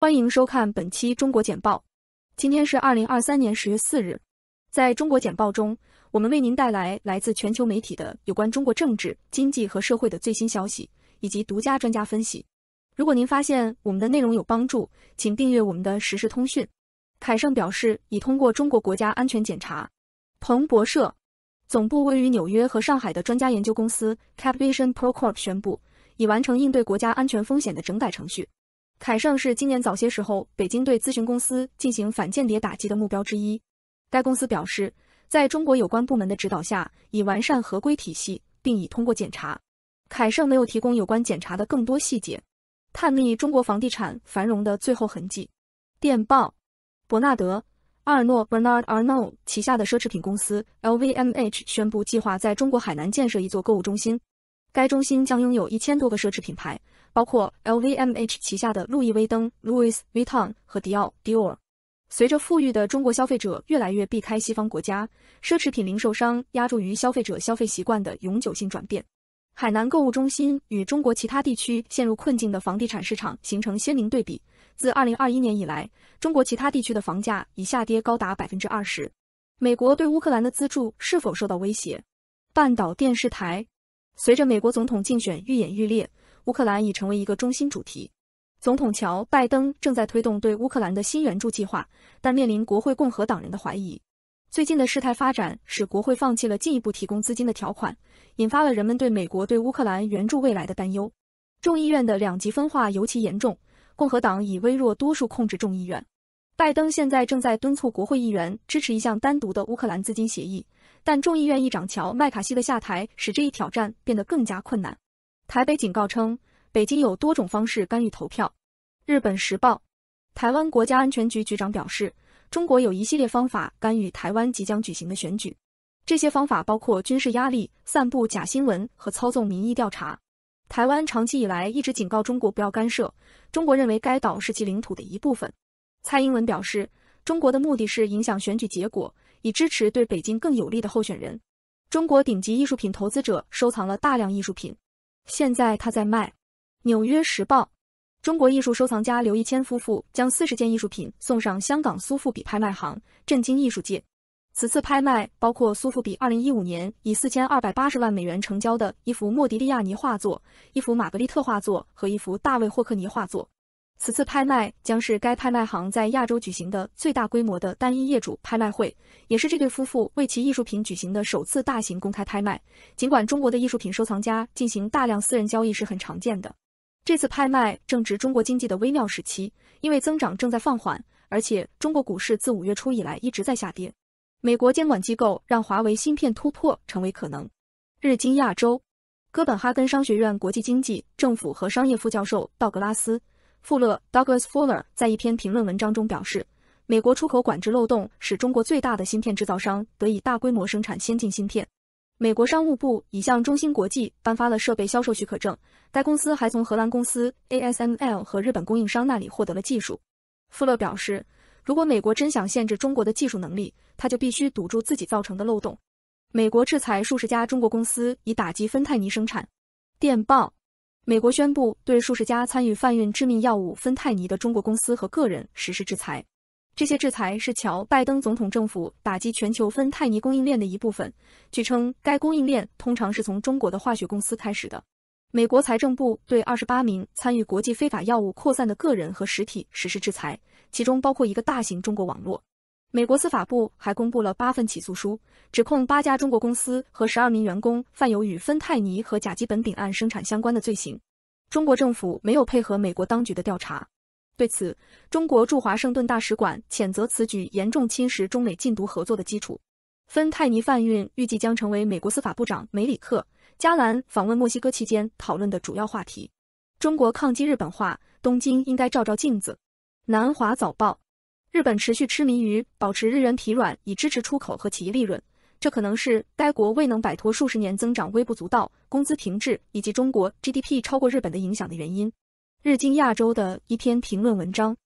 欢迎收看本期中国简报。今天是二零二三年十月四日。在中国简报中，我们为您带来来自全球媒体的有关中国政治、经济和社会的最新消息，以及独家专家分析。如果您发现我们的内容有帮助，请订阅我们的实时通讯。凯盛表示已通过中国国家安全检查。彭博社总部位于纽约和上海的专家研究公司 Capvision Pro Corp 宣布，已完成应对国家安全风险的整改程序。凯盛是今年早些时候北京对咨询公司进行反间谍打击的目标之一。该公司表示，在中国有关部门的指导下，已完善合规体系，并已通过检查。凯盛没有提供有关检查的更多细节。探秘中国房地产繁荣的最后痕迹。电报：伯纳德·阿尔诺 （Bernard Arnault） 旗下的奢侈品公司 LVMH 宣布计划在中国海南建设一座购物中心，该中心将拥有一千多个奢侈品牌。包括 LVMH 旗下的路易威登 Louis Vuitton 和迪奥 Dior。随着富裕的中国消费者越来越避开西方国家，奢侈品零售商压住于消费者消费习惯的永久性转变。海南购物中心与中国其他地区陷入困境的房地产市场形成鲜明对比。自2021年以来，中国其他地区的房价已下跌高达百分之二十。美国对乌克兰的资助是否受到威胁？半岛电视台。随着美国总统竞选愈演愈烈。乌克兰已成为一个中心主题。总统乔·拜登正在推动对乌克兰的新援助计划，但面临国会共和党人的怀疑。最近的事态发展使国会放弃了进一步提供资金的条款，引发了人们对美国对乌克兰援助未来的担忧。众议院的两极分化尤其严重，共和党以微弱多数控制众议院。拜登现在正在敦促国会议员支持一项单独的乌克兰资金协议，但众议院议长乔·麦卡锡的下台使这一挑战变得更加困难。台北警告称，北京有多种方式干预投票。日本时报，台湾国家安全局局长表示，中国有一系列方法干预台湾即将举行的选举，这些方法包括军事压力、散布假新闻和操纵民意调查。台湾长期以来一直警告中国不要干涉，中国认为该岛是其领土的一部分。蔡英文表示，中国的目的是影响选举结果，以支持对北京更有利的候选人。中国顶级艺术品投资者收藏了大量艺术品。现在他在卖《纽约时报》。中国艺术收藏家刘一谦夫妇将四十件艺术品送上香港苏富比拍卖行，震惊艺术界。此次拍卖包括苏富比二零一五年以四千二百八十万美元成交的一幅莫迪利亚尼画作、一幅玛格丽特画作和一幅大卫霍克尼画作。此次拍卖将是该拍卖行在亚洲举行的最大规模的单一业主拍卖会，也是这对夫妇为其艺术品举行的首次大型公开拍卖。尽管中国的艺术品收藏家进行大量私人交易是很常见的，这次拍卖正值中国经济的微妙时期，因为增长正在放缓，而且中国股市自五月初以来一直在下跌。美国监管机构让华为芯片突破成为可能。日经亚洲，哥本哈根商学院国际经济、政府和商业副教授道格拉斯。富勒 Douglas Fuller 在一篇评论文章中表示，美国出口管制漏洞使中国最大的芯片制造商得以大规模生产先进芯片。美国商务部已向中芯国际颁发了设备销售许可证，该公司还从荷兰公司 ASML 和日本供应商那里获得了技术。富勒表示，如果美国真想限制中国的技术能力，他就必须堵住自己造成的漏洞。美国制裁数十家中国公司以打击芬太尼生产。电报。美国宣布对数十家参与贩运致命药物芬太尼的中国公司和个人实施制裁。这些制裁是乔·拜登总统政府打击全球芬太尼供应链的一部分。据称，该供应链通常是从中国的化学公司开始的。美国财政部对二十八名参与国际非法药物扩散的个人和实体实施制裁，其中包括一个大型中国网络。美国司法部还公布了八份起诉书，指控八家中国公司和十二名员工犯有与芬太尼和甲基苯丙胺生产相关的罪行。中国政府没有配合美国当局的调查。对此，中国驻华盛顿大使馆谴责此举严重侵蚀中美禁毒合作的基础。芬太尼贩运预计将成为美国司法部长梅里克·加兰访问墨西哥期间讨论的主要话题。中国抗击日本化，东京应该照照镜子。南华早报。日本持续痴迷于保持日元疲软，以支持出口和企业利润，这可能是该国未能摆脱数十年增长微不足道、工资停滞以及中国 GDP 超过日本的影响的原因。日经亚洲的一篇评论文章，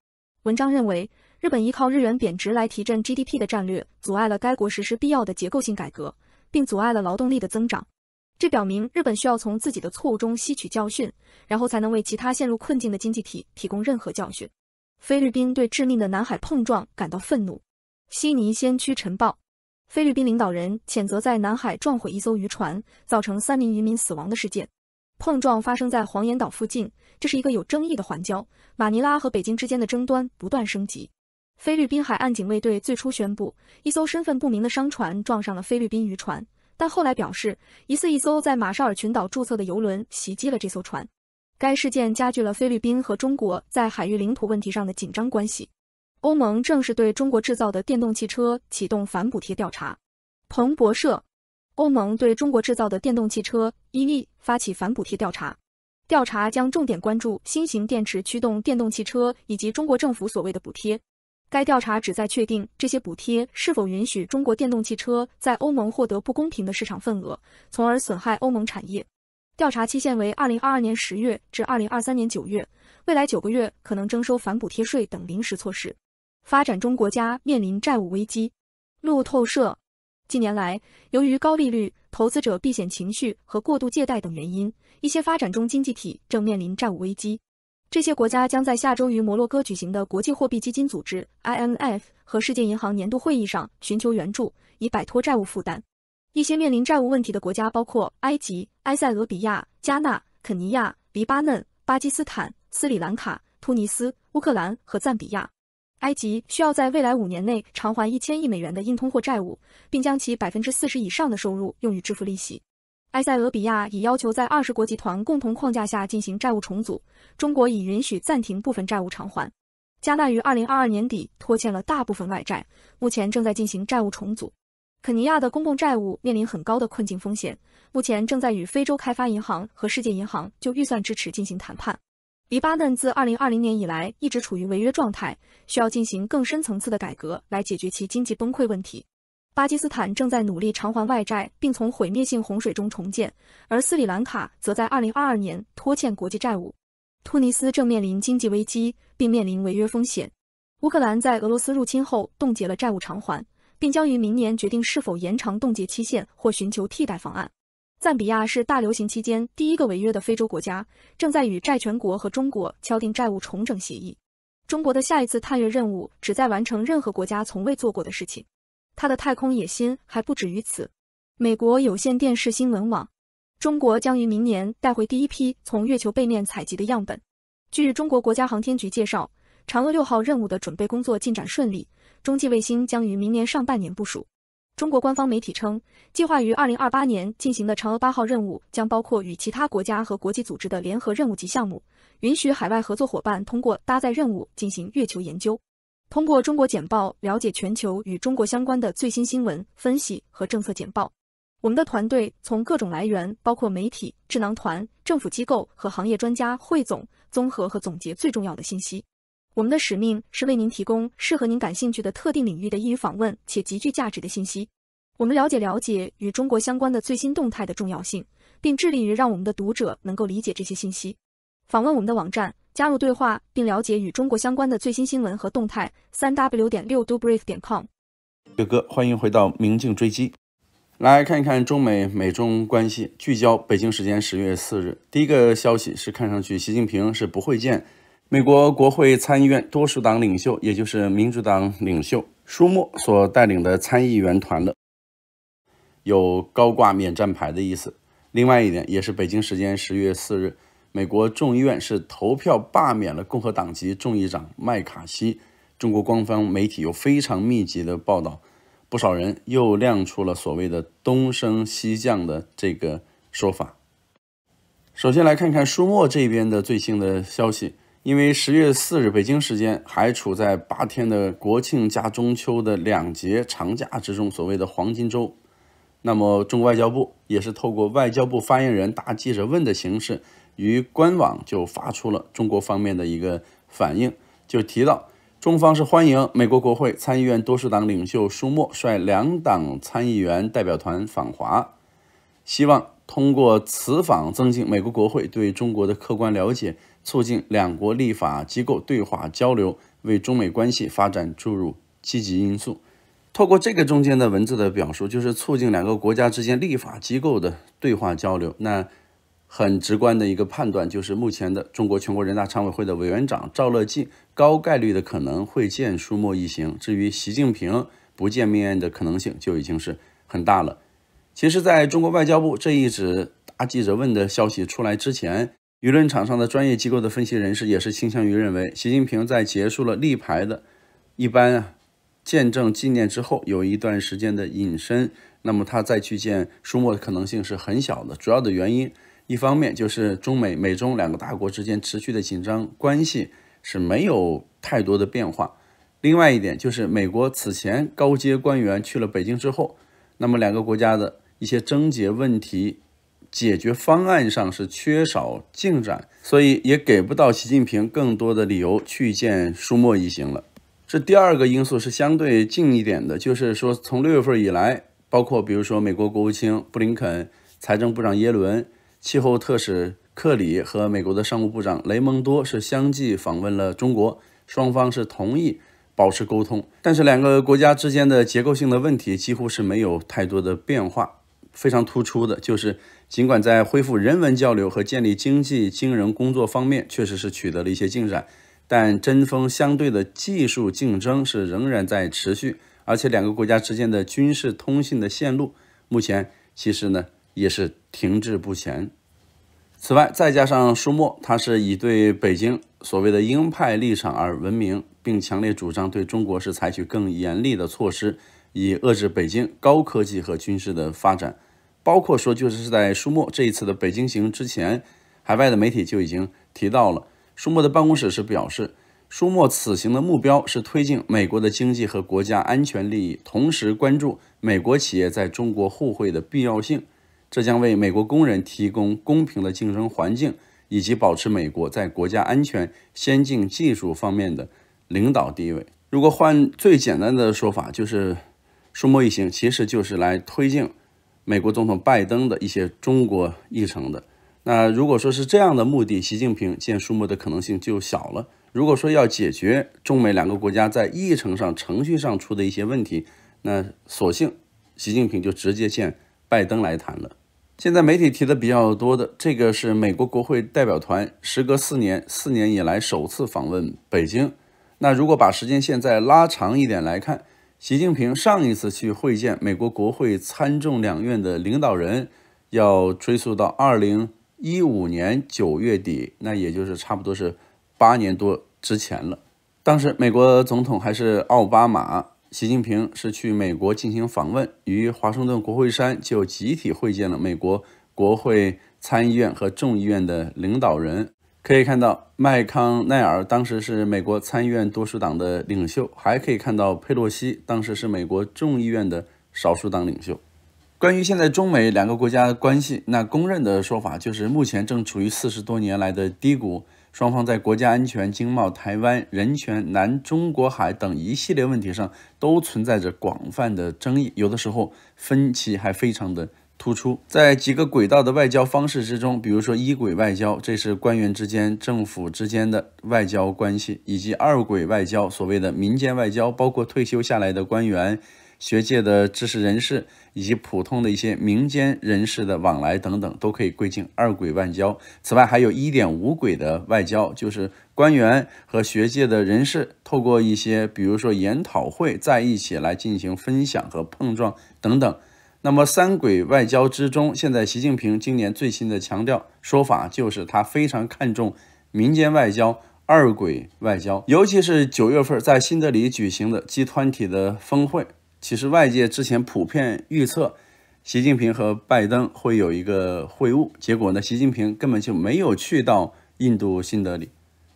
文章认为，日本依靠日元贬值来提振 GDP 的战略，阻碍了该国实施必要的结构性改革，并阻碍了劳动力的增长。这表明日本需要从自己的错误中吸取教训，然后才能为其他陷入困境的经济体提供任何教训。菲律宾对致命的南海碰撞感到愤怒。悉尼先驱晨报，菲律宾领导人谴责在南海撞毁一艘渔船，造成三名渔民死亡的事件。碰撞发生在黄岩岛附近，这是一个有争议的环礁。马尼拉和北京之间的争端不断升级。菲律宾海岸警卫队最初宣布，一艘身份不明的商船撞上了菲律宾渔船，但后来表示，疑似一艘在马绍尔群岛注册的游轮袭击了这艘船。该事件加剧了菲律宾和中国在海域领土问题上的紧张关系。欧盟正式对中国制造的电动汽车启动反补贴调查。彭博社，欧盟对中国制造的电动汽车 EV 发起反补贴调查，调查将重点关注新型电池驱动电动汽车以及中国政府所谓的补贴。该调查旨在确定这些补贴是否允许中国电动汽车在欧盟获得不公平的市场份额，从而损害欧盟产业。调查期限为二零二二年十月至二零二三年九月，未来九个月可能征收反补贴税等临时措施。发展中国家面临债务危机。路透社，近年来由于高利率、投资者避险情绪和过度借贷等原因，一些发展中经济体正面临债务危机。这些国家将在下周于摩洛哥举行的国际货币基金组织 （IMF） 和世界银行年度会议上寻求援助，以摆脱债务负担。一些面临债务问题的国家包括埃及、埃塞俄比亚、加纳、肯尼亚、黎巴嫩、巴基斯坦、斯里兰卡、突尼斯、乌克兰和赞比亚。埃及需要在未来五年内偿还一千亿美元的硬通货债务，并将其百分之四十以上的收入用于支付利息。埃塞俄比亚已要求在二十国集团共同框架下进行债务重组。中国已允许暂停部分债务偿还。加纳于二零二二年底拖欠了大部分外债，目前正在进行债务重组。肯尼亚的公共债务面临很高的困境风险，目前正在与非洲开发银行和世界银行就预算支持进行谈判。黎巴嫩自2020年以来一直处于违约状态，需要进行更深层次的改革来解决其经济崩溃问题。巴基斯坦正在努力偿还外债并从毁灭性洪水中重建，而斯里兰卡则在2022年拖欠国际债务。突尼斯正面临经济危机，并面临违约风险。乌克兰在俄罗斯入侵后冻结了债务偿还。并将于明年决定是否延长冻结期限或寻求替代方案。赞比亚是大流行期间第一个违约的非洲国家，正在与债权国和中国敲定债务重整协议。中国的下一次探月任务旨在完成任何国家从未做过的事情，它的太空野心还不止于此。美国有线电视新闻网，中国将于明年带回第一批从月球背面采集的样本。据中国国家航天局介绍，嫦娥六号任务的准备工作进展顺利。中继卫星将于明年上半年部署。中国官方媒体称，计划于二零二八年进行的嫦娥八号任务将包括与其他国家和国际组织的联合任务及项目，允许海外合作伙伴通过搭载任务进行月球研究。通过中国简报了解全球与中国相关的最新新闻分析和政策简报。我们的团队从各种来源，包括媒体、智囊团、政府机构和行业专家，汇总、综合和总结最重要的信息。我们的使命是为您提供适合您感兴趣的特定领域的易于访问且极具价值的信息。我们了解了解与中国相关的最新动态的重要性，并致力于让我们的读者能够理解这些信息。访问我们的网站，加入对话，并了解与中国相关的最新新闻和动态。三 w 点六 dobrief 点 com。岳哥，欢迎回到《明镜追击》，来看一看中美美中关系。聚焦北京时间十月四日，第一个消息是，看上去习近平是不会见。美国国会参议院多数党领袖，也就是民主党领袖舒默所带领的参议员团了，有高挂免战牌的意思。另外一点，也是北京时间十月四日，美国众议院是投票罢免了共和党籍众议长麦卡锡。中国官方媒体有非常密集的报道，不少人又亮出了所谓的“东升西降”的这个说法。首先来看看舒默这边的最新的消息。因为十月四日，北京时间还处在八天的国庆加中秋的两节长假之中，所谓的黄金周。那么，中国外交部也是透过外交部发言人答记者问的形式，于官网就发出了中国方面的一个反应，就提到中方是欢迎美国国会参议院多数党领袖舒默率两党参议员代表团访华，希望通过此访增进美国国会对中国的客观了解。促进两国立法机构对话交流，为中美关系发展注入积极因素。透过这个中间的文字的表述，就是促进两个国家之间立法机构的对话交流。那很直观的一个判断就是，目前的中国全国人大常委会的委员长赵乐际高概率的可能会见舒默一行，至于习近平不见面的可能性就已经是很大了。其实，在中国外交部这一纸答记者问的消息出来之前。舆论场上的专业机构的分析人士也是倾向于认为，习近平在结束了立牌的一般啊见证纪念之后，有一段时间的隐身，那么他再去见舒默的可能性是很小的。主要的原因，一方面就是中美美中两个大国之间持续的紧张关系是没有太多的变化；另外一点就是美国此前高阶官员去了北京之后，那么两个国家的一些症结问题。解决方案上是缺少进展，所以也给不到习近平更多的理由去见舒默一行了。这第二个因素是相对近一点的，就是说从六月份以来，包括比如说美国国务卿布林肯、财政部长耶伦、气候特使克里和美国的商务部长雷蒙多是相继访问了中国，双方是同意保持沟通，但是两个国家之间的结构性的问题几乎是没有太多的变化。非常突出的就是，尽管在恢复人文交流和建立经济、金融工作方面确实是取得了一些进展，但针锋相对的技术竞争是仍然在持续，而且两个国家之间的军事通信的线路目前其实呢也是停滞不前。此外，再加上舒默，他是以对北京所谓的鹰派立场而闻名，并强烈主张对中国是采取更严厉的措施。以遏制北京高科技和军事的发展，包括说，就是在舒默这一次的北京行之前，海外的媒体就已经提到了舒默的办公室是表示，舒默此行的目标是推进美国的经济和国家安全利益，同时关注美国企业在中国互惠的必要性，这将为美国工人提供公平的竞争环境，以及保持美国在国家安全、先进技术方面的领导地位。如果换最简单的说法，就是。舒莫一行其实就是来推进美国总统拜登的一些中国议程的。那如果说是这样的目的，习近平见舒莫的可能性就小了。如果说要解决中美两个国家在议程上、程序上出的一些问题，那索性习近平就直接见拜登来谈了。现在媒体提的比较多的这个是美国国会代表团时隔四年、四年以来首次访问北京。那如果把时间线再拉长一点来看，习近平上一次去会见美国国会参众两院的领导人，要追溯到二零一五年九月底，那也就是差不多是八年多之前了。当时美国总统还是奥巴马，习近平是去美国进行访问，于华盛顿国会山就集体会见了美国国会参议院和众议院的领导人。可以看到，麦康奈尔当时是美国参议院多数党的领袖，还可以看到佩洛西当时是美国众议院的少数党领袖。关于现在中美两个国家关系，那公认的说法就是目前正处于四十多年来的低谷，双方在国家安全、经贸、台湾、人权、南中国海等一系列问题上都存在着广泛的争议，有的时候分歧还非常的。突出在几个轨道的外交方式之中，比如说一轨外交，这是官员之间、政府之间的外交关系，以及二轨外交，所谓的民间外交，包括退休下来的官员、学界的知识人士以及普通的一些民间人士的往来等等，都可以归进二轨外交。此外，还有一点五轨的外交，就是官员和学界的人士透过一些，比如说研讨会，在一起来进行分享和碰撞等等。那么三轨外交之中，现在习近平今年最新的强调说法就是，他非常看重民间外交、二轨外交，尤其是九月份在新德里举行的集团体的峰会。其实外界之前普遍预测，习近平和拜登会有一个会晤，结果呢，习近平根本就没有去到印度新德里。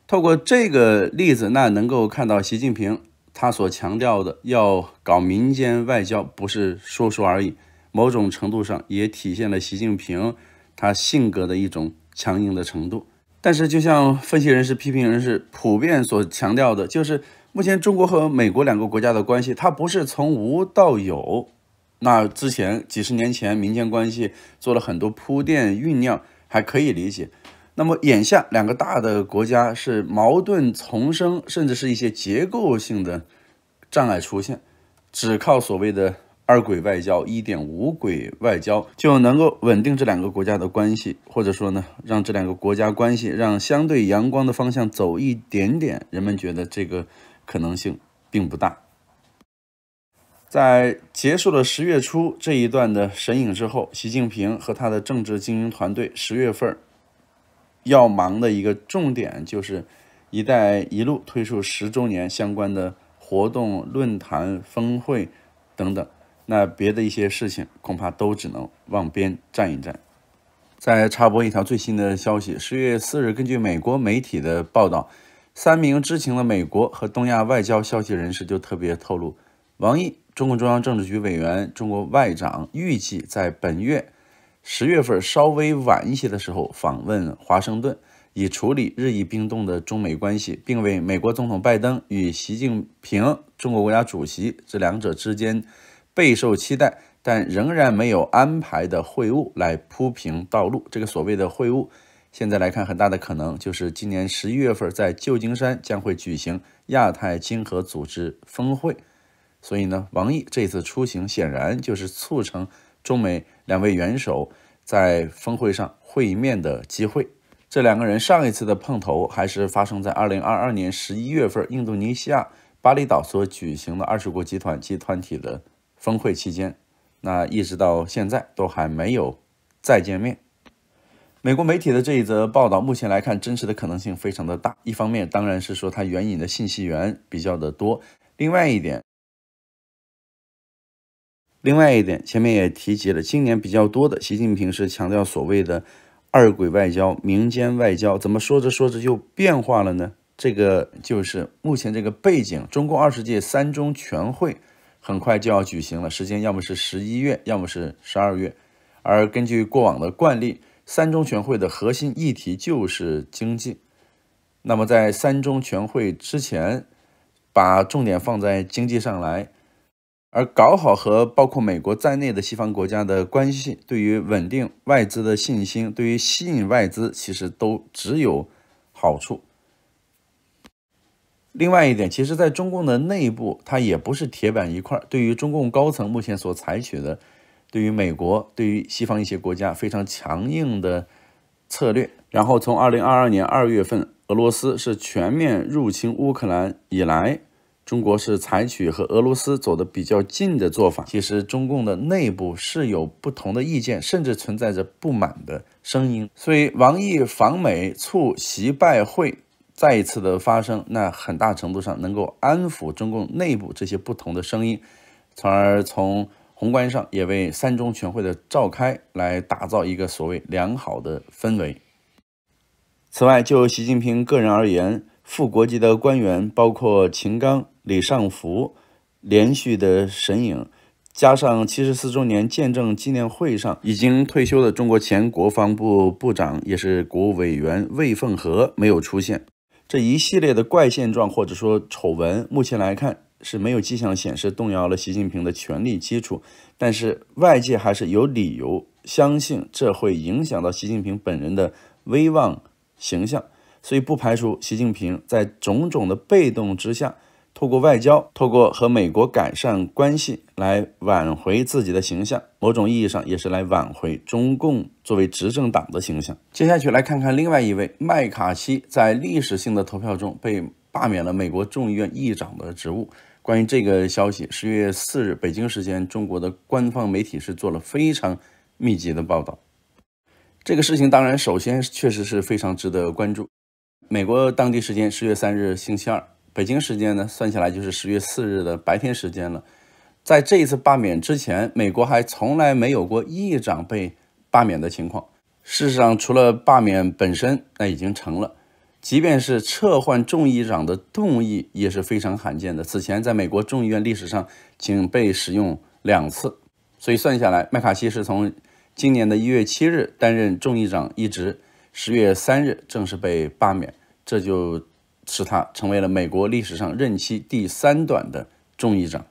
透过这个例子，那能够看到习近平他所强调的要搞民间外交，不是说说而已。某种程度上也体现了习近平他性格的一种强硬的程度。但是，就像分析人士、批评人士普遍所强调的，就是目前中国和美国两个国家的关系，它不是从无到有。那之前几十年前民间关系做了很多铺垫、酝酿，还可以理解。那么眼下两个大的国家是矛盾丛生，甚至是一些结构性的障碍出现，只靠所谓的。二轨外交，一点五轨外交就能够稳定这两个国家的关系，或者说呢，让这两个国家关系让相对阳光的方向走一点点，人们觉得这个可能性并不大。在结束了十月初这一段的神影之后，习近平和他的政治精英团队十月份儿要忙的一个重点就是“一带一路”推出十周年相关的活动、论坛、峰会等等。那别的一些事情恐怕都只能往边站一站。再插播一条最新的消息：十月四日，根据美国媒体的报道，三名知情的美国和东亚外交消息人士就特别透露，王毅，中共中央政治局委员、中国外长，预计在本月十月份稍微晚一些的时候访问华盛顿，以处理日益冰冻的中美关系，并为美国总统拜登与习近平，中国国家主席这两者之间。备受期待，但仍然没有安排的会晤来铺平道路。这个所谓的会晤，现在来看，很大的可能就是今年十一月份在旧金山将会举行亚太经合组织峰会。所以呢，王毅这次出行显然就是促成中美两位元首在峰会上会面的机会。这两个人上一次的碰头还是发生在二零二二年十一月份，印度尼西亚巴厘岛所举行的二十国集团集团体的。峰会期间，那一直到现在都还没有再见面。美国媒体的这一则报道，目前来看，真实的可能性非常的大。一方面，当然是说它援引的信息源比较的多；另外一点，另外一点，前面也提及了，今年比较多的，习近平是强调所谓的“二轨外交”、“民间外交”，怎么说着说着就变化了呢？这个就是目前这个背景，中共二十届三中全会。很快就要举行了，时间要么是十一月，要么是十二月。而根据过往的惯例，三中全会的核心议题就是经济。那么在三中全会之前，把重点放在经济上来，而搞好和包括美国在内的西方国家的关系，对于稳定外资的信心，对于吸引外资，其实都只有好处。另外一点，其实，在中共的内部，它也不是铁板一块。对于中共高层目前所采取的，对于美国、对于西方一些国家非常强硬的策略，然后从二零二二年二月份俄罗斯是全面入侵乌克兰以来，中国是采取和俄罗斯走的比较近的做法。其实，中共的内部是有不同的意见，甚至存在着不满的声音。所以，王毅访美促席拜会。再一次的发生，那很大程度上能够安抚中共内部这些不同的声音，从而从宏观上也为三中全会的召开来打造一个所谓良好的氛围。此外，就习近平个人而言，副国级的官员包括秦刚、李尚福，连续的神影，加上七十四周年见证纪念会上已经退休的中国前国防部部长也是国务委员魏凤和没有出现。这一系列的怪现状或者说丑闻，目前来看是没有迹象显示动摇了习近平的权力基础，但是外界还是有理由相信这会影响到习近平本人的威望形象，所以不排除习近平在种种的被动之下。透过外交，透过和美国改善关系来挽回自己的形象，某种意义上也是来挽回中共作为执政党的形象。接下去来看看另外一位麦卡锡，在历史性的投票中被罢免了美国众议院议长的职务。关于这个消息，十月四日北京时间，中国的官方媒体是做了非常密集的报道。这个事情当然首先确实是非常值得关注。美国当地时间十月三日星期二。北京时间呢，算下来就是十月四日的白天时间了。在这一次罢免之前，美国还从来没有过议长被罢免的情况。事实上，除了罢免本身，那已经成了。即便是撤换众议长的动议也是非常罕见的。此前，在美国众议院历史上仅被使用两次。所以算下来，麦卡锡是从今年的一月七日担任众议长一职，十月三日正式被罢免，这就。使他成为了美国历史上任期第三短的众议长。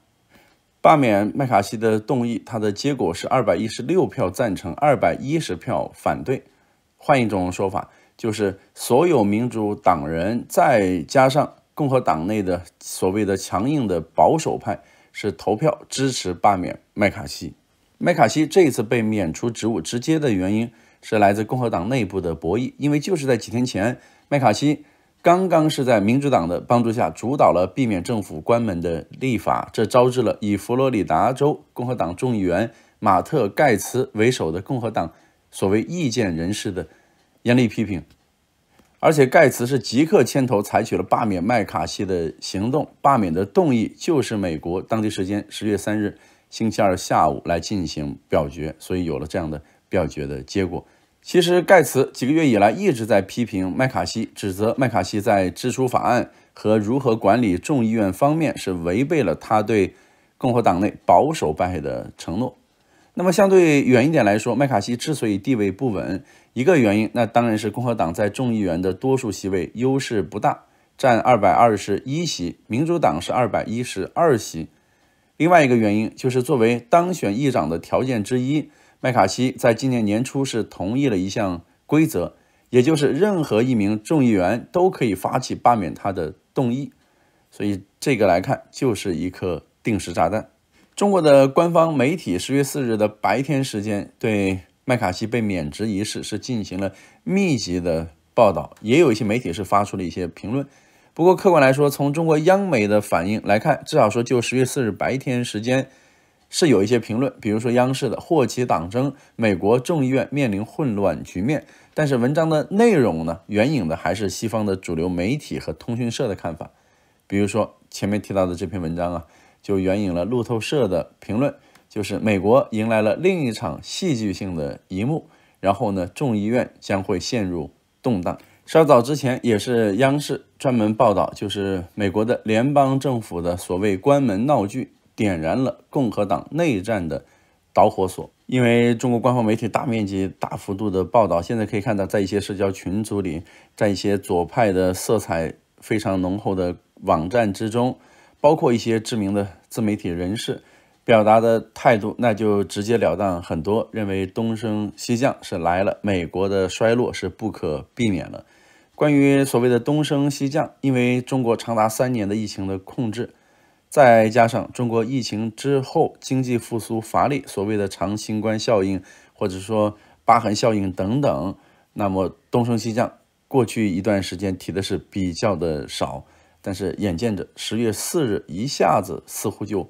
罢免麦卡锡的动议，它的结果是二百一十六票赞成，二百一十票反对。换一种说法，就是所有民主党人再加上共和党内的所谓的强硬的保守派，是投票支持罢免麦卡锡。麦卡锡这次被免除职务，直接的原因是来自共和党内部的博弈，因为就是在几天前，麦卡锡。刚刚是在民主党的帮助下主导了避免政府关门的立法，这招致了以佛罗里达州共和党众议员马特·盖茨为首的共和党所谓意见人士的严厉批评。而且盖茨是即刻牵头采取了罢免麦卡锡的行动，罢免的动议就是美国当地时间十月三日星期二下午来进行表决，所以有了这样的表决的结果。其实，盖茨几个月以来一直在批评麦卡锡，指责麦卡锡在支出法案和如何管理众议院方面是违背了他对共和党内保守派的承诺。那么，相对远一点来说，麦卡锡之所以地位不稳，一个原因那当然是共和党在众议员的多数席位优势不大，占二百二十一席，民主党是二百一十二席。另外一个原因就是作为当选议长的条件之一。麦卡锡在今年年初是同意了一项规则，也就是任何一名众议员都可以发起罢免他的动议，所以这个来看就是一颗定时炸弹。中国的官方媒体十月四日的白天时间对麦卡锡被免职一事是进行了密集的报道，也有一些媒体是发出了一些评论。不过客观来说，从中国央媒的反应来看，至少说就十月四日白天时间。是有一些评论，比如说央视的“祸起党争”，美国众议院面临混乱局面。但是文章的内容呢，援引的还是西方的主流媒体和通讯社的看法。比如说前面提到的这篇文章啊，就援引了路透社的评论，就是美国迎来了另一场戏剧性的一幕，然后呢，众议院将会陷入动荡。稍早之前也是央视专门报道，就是美国的联邦政府的所谓“关门闹剧”。点燃了共和党内战的导火索，因为中国官方媒体大面积、大幅度的报道，现在可以看到，在一些社交群组里，在一些左派的色彩非常浓厚的网站之中，包括一些知名的自媒体人士，表达的态度那就直截了当很多，认为东升西降是来了，美国的衰落是不可避免了。关于所谓的东升西降，因为中国长达三年的疫情的控制。再加上中国疫情之后经济复苏乏力，所谓的长新冠效应，或者说疤痕效应等等，那么东升西降，过去一段时间提的是比较的少，但是眼见着十月四日一下子似乎就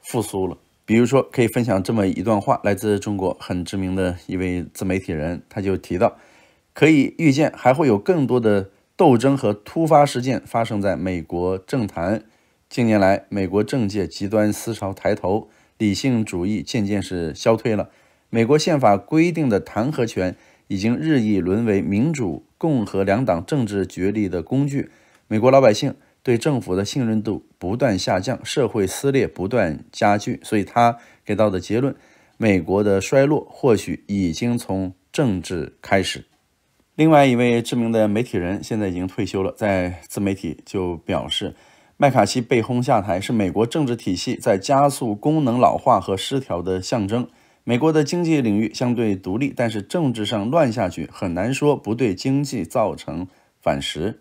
复苏了。比如说，可以分享这么一段话，来自中国很知名的一位自媒体人，他就提到，可以预见还会有更多的斗争和突发事件发生在美国政坛。近年来，美国政界极端思潮抬头，理性主义渐渐是消退了。美国宪法规定的弹劾权已经日益沦为民主共和两党政治角力的工具。美国老百姓对政府的信任度不断下降，社会撕裂不断加剧。所以他给到的结论：美国的衰落或许已经从政治开始。另外一位知名的媒体人现在已经退休了，在自媒体就表示。麦卡锡被轰下台是美国政治体系在加速功能老化和失调的象征。美国的经济领域相对独立，但是政治上乱下去，很难说不对经济造成反噬。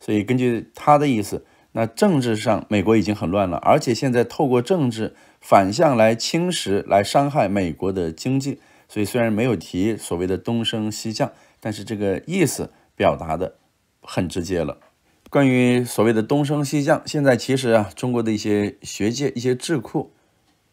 所以根据他的意思，那政治上美国已经很乱了，而且现在透过政治反向来侵蚀、来伤害美国的经济。所以虽然没有提所谓的东升西降，但是这个意思表达的很直接了。关于所谓的“东升西降”，现在其实啊，中国的一些学界、一些智库，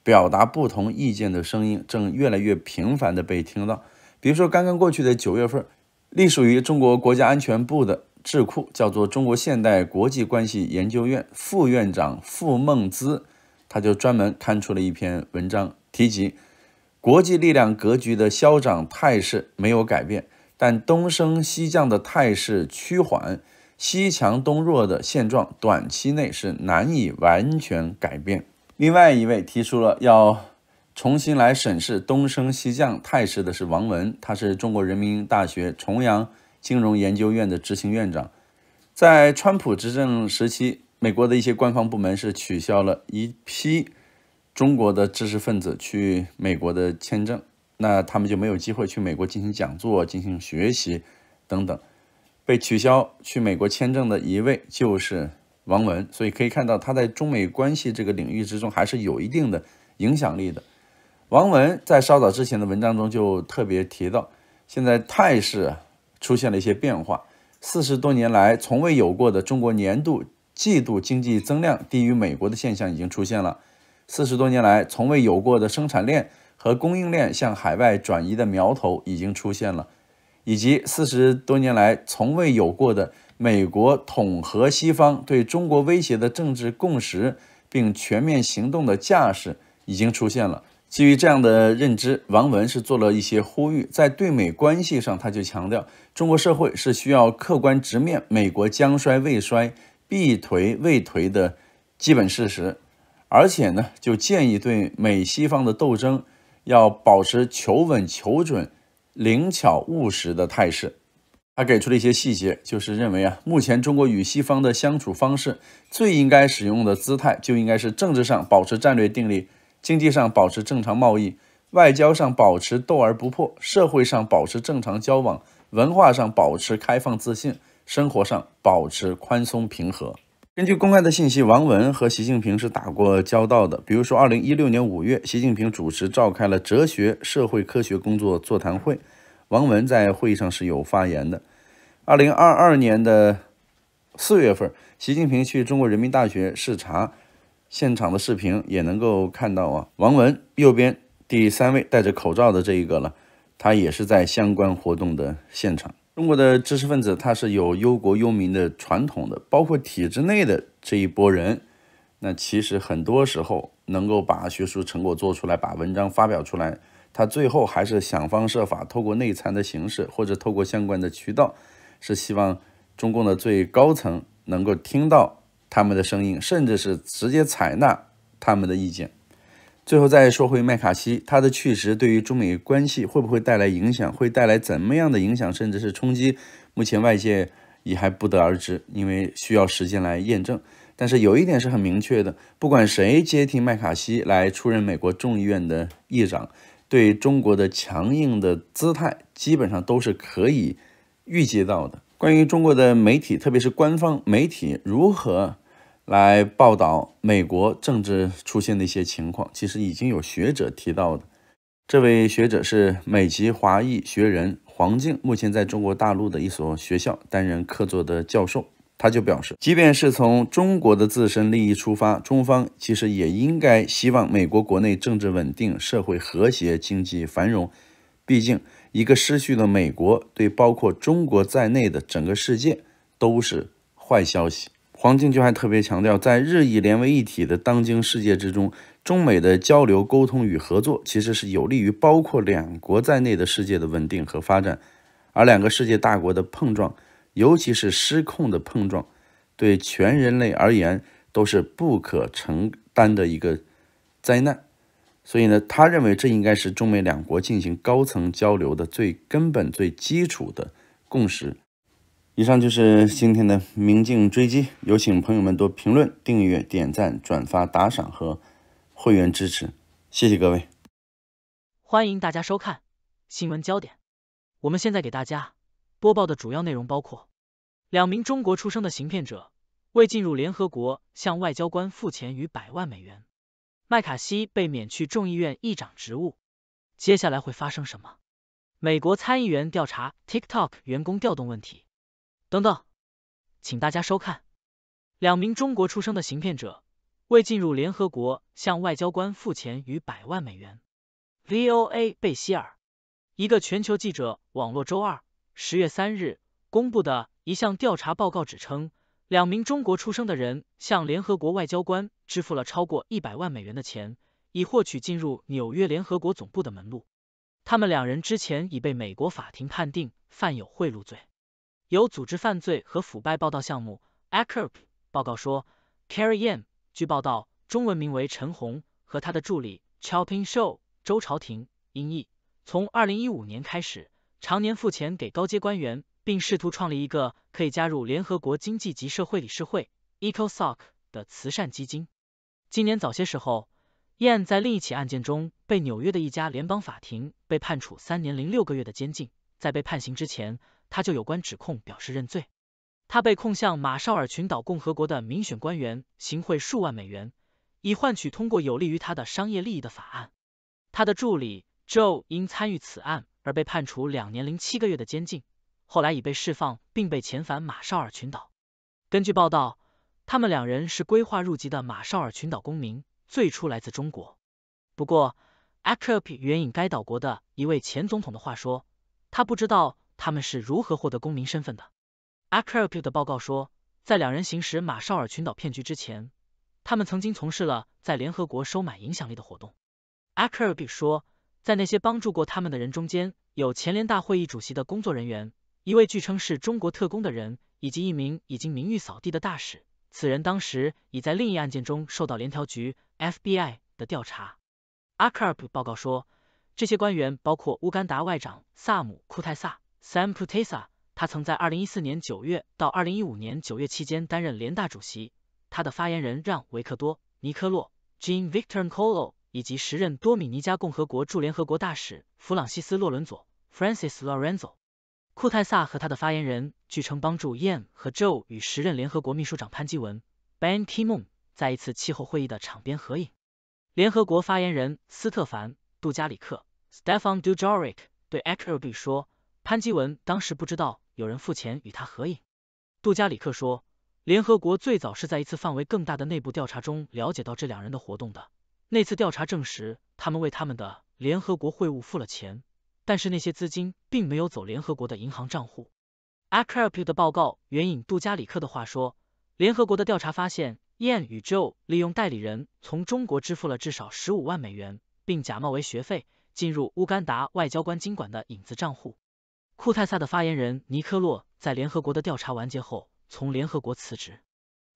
表达不同意见的声音正越来越频繁的被听到。比如说，刚刚过去的九月份，隶属于中国国家安全部的智库，叫做中国现代国际关系研究院副院长傅梦姿，他就专门刊出了一篇文章，提及国际力量格局的消长态势没有改变，但“东升西降”的态势趋缓。西强东弱的现状，短期内是难以完全改变。另外一位提出了要重新来审视东升西降态势的是王文，他是中国人民大学重阳金融研究院的执行院长。在川普执政时期，美国的一些官方部门是取消了一批中国的知识分子去美国的签证，那他们就没有机会去美国进行讲座、进行学习等等。被取消去美国签证的一位就是王文，所以可以看到他在中美关系这个领域之中还是有一定的影响力的。王文在稍早之前的文章中就特别提到，现在态势出现了一些变化，四十多年来从未有过的中国年度、季度经济增量低于美国的现象已经出现了，四十多年来从未有过的生产链和供应链向海外转移的苗头已经出现了。以及四十多年来从未有过的美国统合西方对中国威胁的政治共识，并全面行动的架势已经出现了。基于这样的认知，王文是做了一些呼吁，在对美关系上，他就强调中国社会是需要客观直面美国将衰未衰、必颓未颓的基本事实，而且呢，就建议对美西方的斗争要保持求稳求准。灵巧务实的态势，他给出了一些细节，就是认为啊，目前中国与西方的相处方式，最应该使用的姿态就应该是政治上保持战略定力，经济上保持正常贸易，外交上保持斗而不破，社会上保持正常交往，文化上保持开放自信，生活上保持宽松平和。根据公开的信息，王文和习近平是打过交道的。比如说，二零一六年五月，习近平主持召开了哲学社会科学工作座谈会，王文在会议上是有发言的。二零二二年的四月份，习近平去中国人民大学视察，现场的视频也能够看到啊。王文右边第三位戴着口罩的这一个了，他也是在相关活动的现场。中国的知识分子，他是有忧国忧民的传统，的包括体制内的这一波人，那其实很多时候能够把学术成果做出来，把文章发表出来，他最后还是想方设法透过内参的形式，或者透过相关的渠道，是希望中共的最高层能够听到他们的声音，甚至是直接采纳他们的意见。最后再说回麦卡锡，他的去职对于中美关系会不会带来影响？会带来怎么样的影响，甚至是冲击？目前外界也还不得而知，因为需要时间来验证。但是有一点是很明确的，不管谁接替麦卡锡来出任美国众议院的议长，对中国的强硬的姿态基本上都是可以预计到的。关于中国的媒体，特别是官方媒体如何。来报道美国政治出现的一些情况，其实已经有学者提到的。这位学者是美籍华裔学人黄静，目前在中国大陆的一所学校担任客座的教授。他就表示，即便是从中国的自身利益出发，中方其实也应该希望美国国内政治稳定、社会和谐、经济繁荣。毕竟，一个失去的美国对包括中国在内的整个世界都是坏消息。黄敬就还特别强调，在日益连为一体的当今世界之中，中美的交流、沟通与合作，其实是有利于包括两国在内的世界的稳定和发展。而两个世界大国的碰撞，尤其是失控的碰撞，对全人类而言都是不可承担的一个灾难。所以呢，他认为这应该是中美两国进行高层交流的最根本、最基础的共识。以上就是今天的明镜追击，有请朋友们多评论、订阅、点赞、转发、打赏和会员支持，谢谢各位。欢迎大家收看新闻焦点，我们现在给大家播报的主要内容包括：两名中国出生的行骗者未进入联合国向外交官付钱逾百万美元；麦卡锡被免去众议院议长职务，接下来会发生什么？美国参议员调查 TikTok 员工调动问题。等等，请大家收看，两名中国出生的行骗者为进入联合国向外交官付钱逾百万美元。VOA 贝希尔，一个全球记者网络周二十月三日公布的一项调查报告指称，两名中国出生的人向联合国外交官支付了超过一百万美元的钱，以获取进入纽约联合国总部的门路。他们两人之前已被美国法庭判定犯有贿赂罪。有组织犯罪和腐败报道项目 a c r p 报告说，Carrie Yan（ 据报道，中文名为陈红）和他的助理 Chopping s h o w 周朝廷，音译）从2015年开始，常年付钱给高阶官员，并试图创立一个可以加入联合国经济及社会理事会 （ECOSOC） 的慈善基金。今年早些时候，Yan 在另一起案件中被纽约的一家联邦法庭被判处三年零六个月的监禁。在被判刑之前，他就有关指控表示认罪。他被控向马绍尔群岛共和国的民选官员行贿数万美元，以换取通过有利于他的商业利益的法案。他的助理 Joe 因参与此案而被判处两年零七个月的监禁，后来已被释放并被遣返马绍尔群岛。根据报道，他们两人是规划入籍的马绍尔群岛公民，最初来自中国。不过 a r o p 援引该岛国的一位前总统的话说，他不知道。他们是如何获得公民身份的？Akrapu 的报告说，在两人行使马绍尔群岛骗局之前，他们曾经从事了在联合国收买影响力的活动。Akrapu 说，在那些帮助过他们的人中间，有前联大会议主席的工作人员，一位据称是中国特工的人，以及一名已经名誉扫地的大使，此人当时已在另一案件中受到联调局 FBI 的调查。Akrapu 报告说，这些官员包括乌干达外长萨姆库泰萨。Samputesa，他曾在二零一四年九月到二零一五年九月期间担任联大主席。他的发言人让维克多·尼科洛 （Jean Victor n c o l o 以及时任多米尼加共和国驻联合国大使弗朗西斯·洛伦佐 （Francis Lorenzo） 库泰萨和他的发言人据称帮助 Ian 和 Joe 与时任联合国秘书长潘基文 （Ban Ki-moon） 在一次气候会议的场边合影。联合国发言人斯特凡·杜加里克 （Stefan Dujoric） 对 a c r o b 说。潘基文当时不知道有人付钱与他合影。杜加里克说，联合国最早是在一次范围更大的内部调查中了解到这两人的活动的。那次调查证实，他们为他们的联合国会务付了钱，但是那些资金并没有走联合国的银行账户。a c r a p 的报告援引杜加里克的话说，联合国的调查发现，Yan 与 Joe 利用代理人从中国支付了至少十五万美元，并假冒为学费，进入乌干达外交官经管的影子账户。库泰萨的发言人尼科洛在联合国的调查完结后从联合国辞职。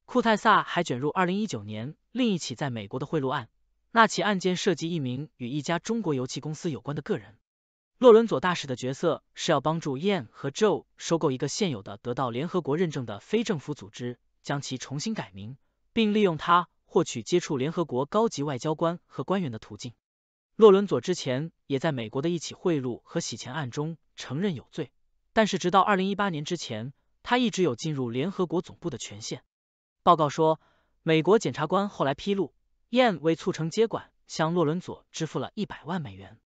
库泰萨还卷入二零一九年另一起在美国的贿赂案，那起案件涉及一名与一家中国油气公司有关的个人。洛伦佐大使的角色是要帮助 Ian 和 Joe 收购一个现有的得到联合国认证的非政府组织，将其重新改名，并利用它获取接触联合国高级外交官和官员的途径。洛伦佐之前也在美国的一起贿赂和洗钱案中。承认有罪，但是直到二零一八年之前，他一直有进入联合国总部的权限。报告说，美国检察官后来披露 y e n 为促成接管，向洛伦佐支付了一百万美元。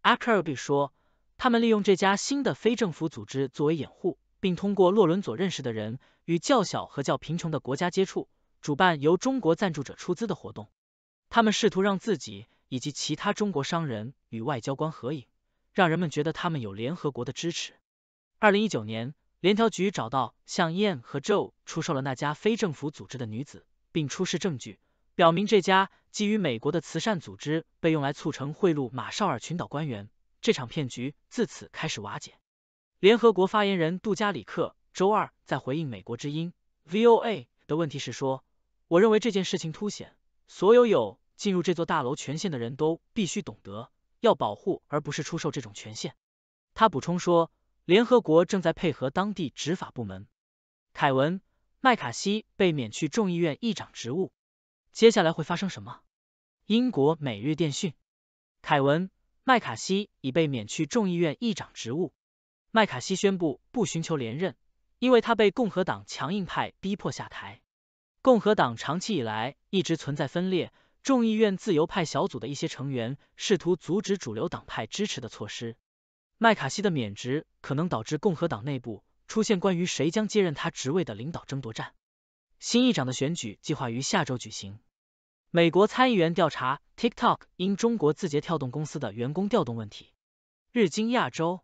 a c k e r b y 说，他们利用这家新的非政府组织作为掩护，并通过洛伦佐认识的人与较小和较贫穷的国家接触，主办由中国赞助者出资的活动。他们试图让自己以及其他中国商人与外交官合影。让人们觉得他们有联合国的支持。二零一九年，联调局找到向燕和 Joe 出售了那家非政府组织的女子，并出示证据，表明这家基于美国的慈善组织被用来促成贿赂马绍尔群岛官员。这场骗局自此开始瓦解。联合国发言人杜加里克周二在回应美国之音 （VOA） 的问题时说：“我认为这件事情凸显，所有有进入这座大楼权限的人都必须懂得。”要保护，而不是出售这种权限。他补充说，联合国正在配合当地执法部门。凯文·麦卡锡被免去众议院议长职务，接下来会发生什么？英国每日电讯：凯文·麦卡锡已被免去众议院议长职务。麦卡锡宣布不寻求连任，因为他被共和党强硬派逼迫下台。共和党长期以来一直存在分裂。众议院自由派小组的一些成员试图阻止主流党派支持的措施。麦卡锡的免职可能导致共和党内部出现关于谁将接任他职位的领导争夺战。新议长的选举计划于下周举行。美国参议员调查 TikTok 因中国字节跳动公司的员工调动问题。日经亚洲，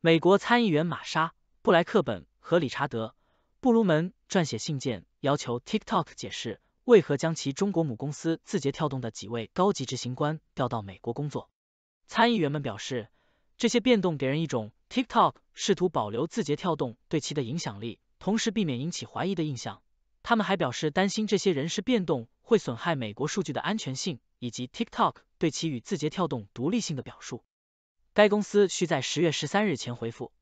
美国参议员玛莎·布莱克本和理查德·布鲁门撰写信件，要求 TikTok 解释。为何将其中国母公司字节跳动的几位高级执行官调到美国工作？参议员们表示，这些变动给人一种 TikTok 试图保留字节跳动对其的影响力，同时避免引起怀疑的印象。他们还表示担心这些人事变动会损害美国数据的安全性以及 TikTok 对其与字节跳动独立性的表述。该公司需在十月十三日前回复。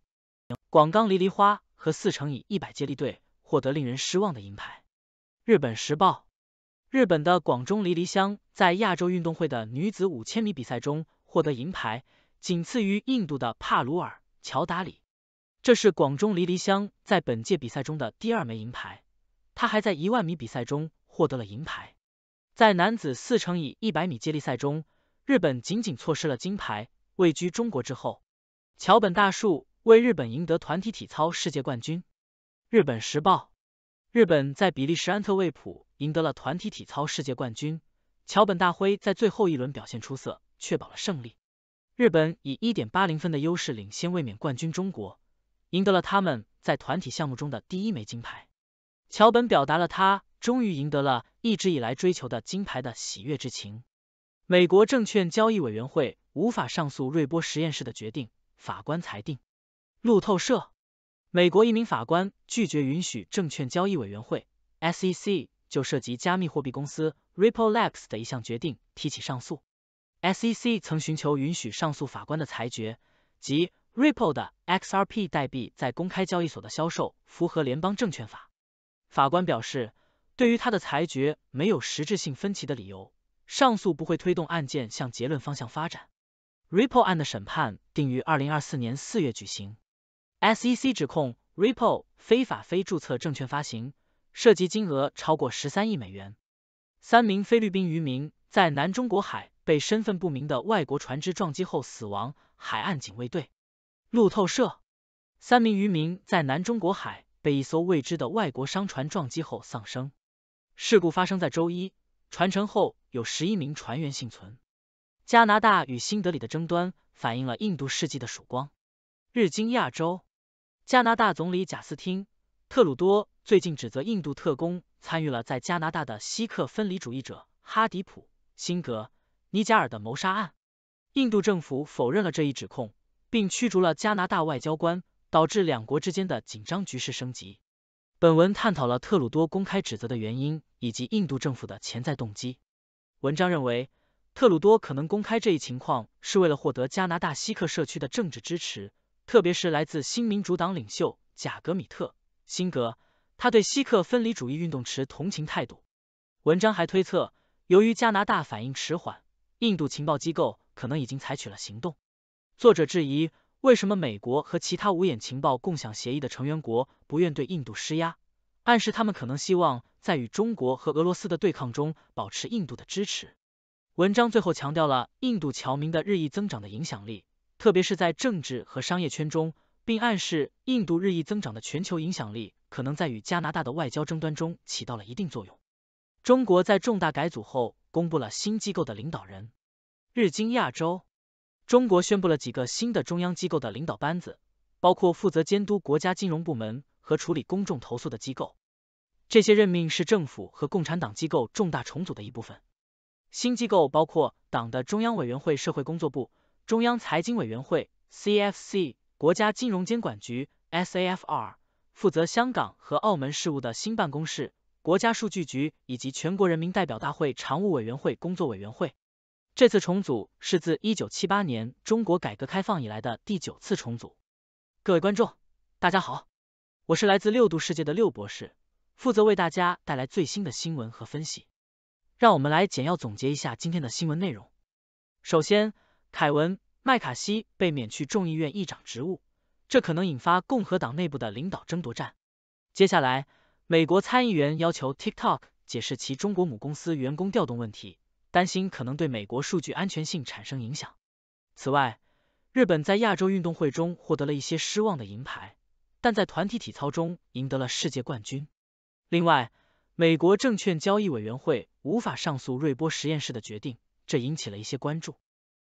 广冈梨梨花和四乘以一百接力队获得令人失望的银牌。日本时报。日本的广中黎黎香在亚洲运动会的女子五千米比赛中获得银牌，仅次于印度的帕鲁尔乔达里。这是广中黎黎香在本届比赛中的第二枚银牌，她还在一万米比赛中获得了银牌。在男子四乘以一百米接力赛中，日本仅仅错失了金牌，位居中国之后。桥本大树为日本赢得团体体操世界冠军。日本时报，日本在比利时安特卫普。赢得了团体体操世界冠军，桥本大辉在最后一轮表现出色，确保了胜利。日本以一点八零分的优势领先卫冕冠军中国，赢得了他们在团体项目中的第一枚金牌。桥本表达了他终于赢得了一直以来追求的金牌的喜悦之情。美国证券交易委员会无法上诉瑞波实验室的决定，法官裁定。路透社，美国一名法官拒绝允许证券交易委员会 （SEC）。就涉及加密货币公司 Ripple Labs 的一项决定提起上诉。SEC 曾寻求允许上诉法官的裁决，即 Ripple 的 XRP 代币在公开交易所的销售符合联邦证券法。法官表示，对于他的裁决没有实质性分歧的理由，上诉不会推动案件向结论方向发展。Ripple 案的审判定于二零二四年四月举行。SEC 指控 Ripple 非法非注册证券发行。涉及金额超过十三亿美元。三名菲律宾渔民在南中国海被身份不明的外国船只撞击后死亡。海岸警卫队，路透社。三名渔民在南中国海被一艘未知的外国商船撞击后丧生。事故发生在周一，船沉后有十一名船员幸存。加拿大与新德里的争端反映了印度世纪的曙光。日经亚洲。加拿大总理贾斯汀·特鲁多。最近指责印度特工参与了在加拿大的锡克分离主义者哈迪普·辛格·尼加尔的谋杀案，印度政府否认了这一指控，并驱逐了加拿大外交官，导致两国之间的紧张局势升级。本文探讨了特鲁多公开指责的原因以及印度政府的潜在动机。文章认为，特鲁多可能公开这一情况是为了获得加拿大锡克社区的政治支持，特别是来自新民主党领袖贾格米特·辛格。他对西克分离主义运动持同情态度。文章还推测，由于加拿大反应迟缓，印度情报机构可能已经采取了行动。作者质疑为什么美国和其他五眼情报共享协议的成员国不愿对印度施压，暗示他们可能希望在与中国和俄罗斯的对抗中保持印度的支持。文章最后强调了印度侨民的日益增长的影响力，特别是在政治和商业圈中，并暗示印度日益增长的全球影响力。可能在与加拿大的外交争端中起到了一定作用。中国在重大改组后公布了新机构的领导人。日经亚洲，中国宣布了几个新的中央机构的领导班子，包括负责监督国家金融部门和处理公众投诉的机构。这些任命是政府和共产党机构重大重组的一部分。新机构包括党的中央委员会社会工作部、中央财经委员会 （CFC）、国家金融监管局 （SAFR）。负责香港和澳门事务的新办公室、国家数据局以及全国人民代表大会常务委员会工作委员会。这次重组是自一九七八年中国改革开放以来的第九次重组。各位观众，大家好，我是来自六度世界的六博士，负责为大家带来最新的新闻和分析。让我们来简要总结一下今天的新闻内容。首先，凯文·麦卡锡被免去众议院议长职务。这可能引发共和党内部的领导争夺战。接下来，美国参议员要求 TikTok 解释其中国母公司员工调动问题，担心可能对美国数据安全性产生影响。此外，日本在亚洲运动会中获得了一些失望的银牌，但在团体体操中赢得了世界冠军。另外，美国证券交易委员会无法上诉瑞波实验室的决定，这引起了一些关注。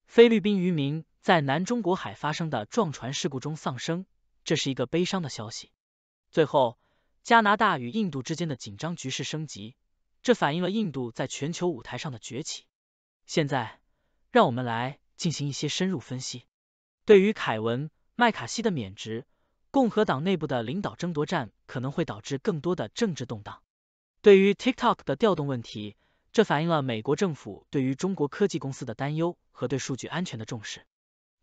菲律宾渔民。在南中国海发生的撞船事故中丧生，这是一个悲伤的消息。最后，加拿大与印度之间的紧张局势升级，这反映了印度在全球舞台上的崛起。现在，让我们来进行一些深入分析。对于凯文·麦卡锡的免职，共和党内部的领导争夺战可能会导致更多的政治动荡。对于 TikTok 的调动问题，这反映了美国政府对于中国科技公司的担忧和对数据安全的重视。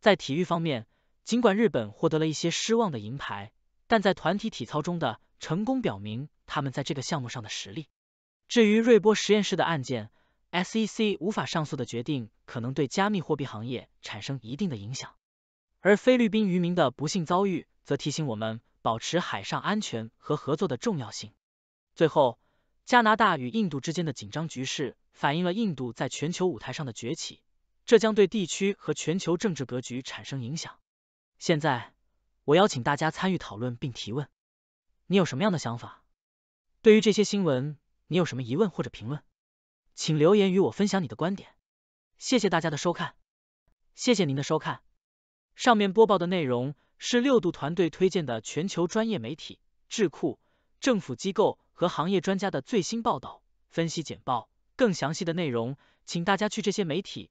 在体育方面，尽管日本获得了一些失望的银牌，但在团体体操中的成功表明他们在这个项目上的实力。至于瑞波实验室的案件，SEC 无法上诉的决定可能对加密货币行业产生一定的影响。而菲律宾渔民的不幸遭遇，则提醒我们保持海上安全和合作的重要性。最后，加拿大与印度之间的紧张局势反映了印度在全球舞台上的崛起。这将对地区和全球政治格局产生影响。现在，我邀请大家参与讨论并提问。你有什么样的想法？对于这些新闻，你有什么疑问或者评论？请留言与我分享你的观点。谢谢大家的收看。谢谢您的收看。上面播报的内容是六度团队推荐的全球专业媒体、智库、政府机构和行业专家的最新报道、分析简报。更详细的内容，请大家去这些媒体。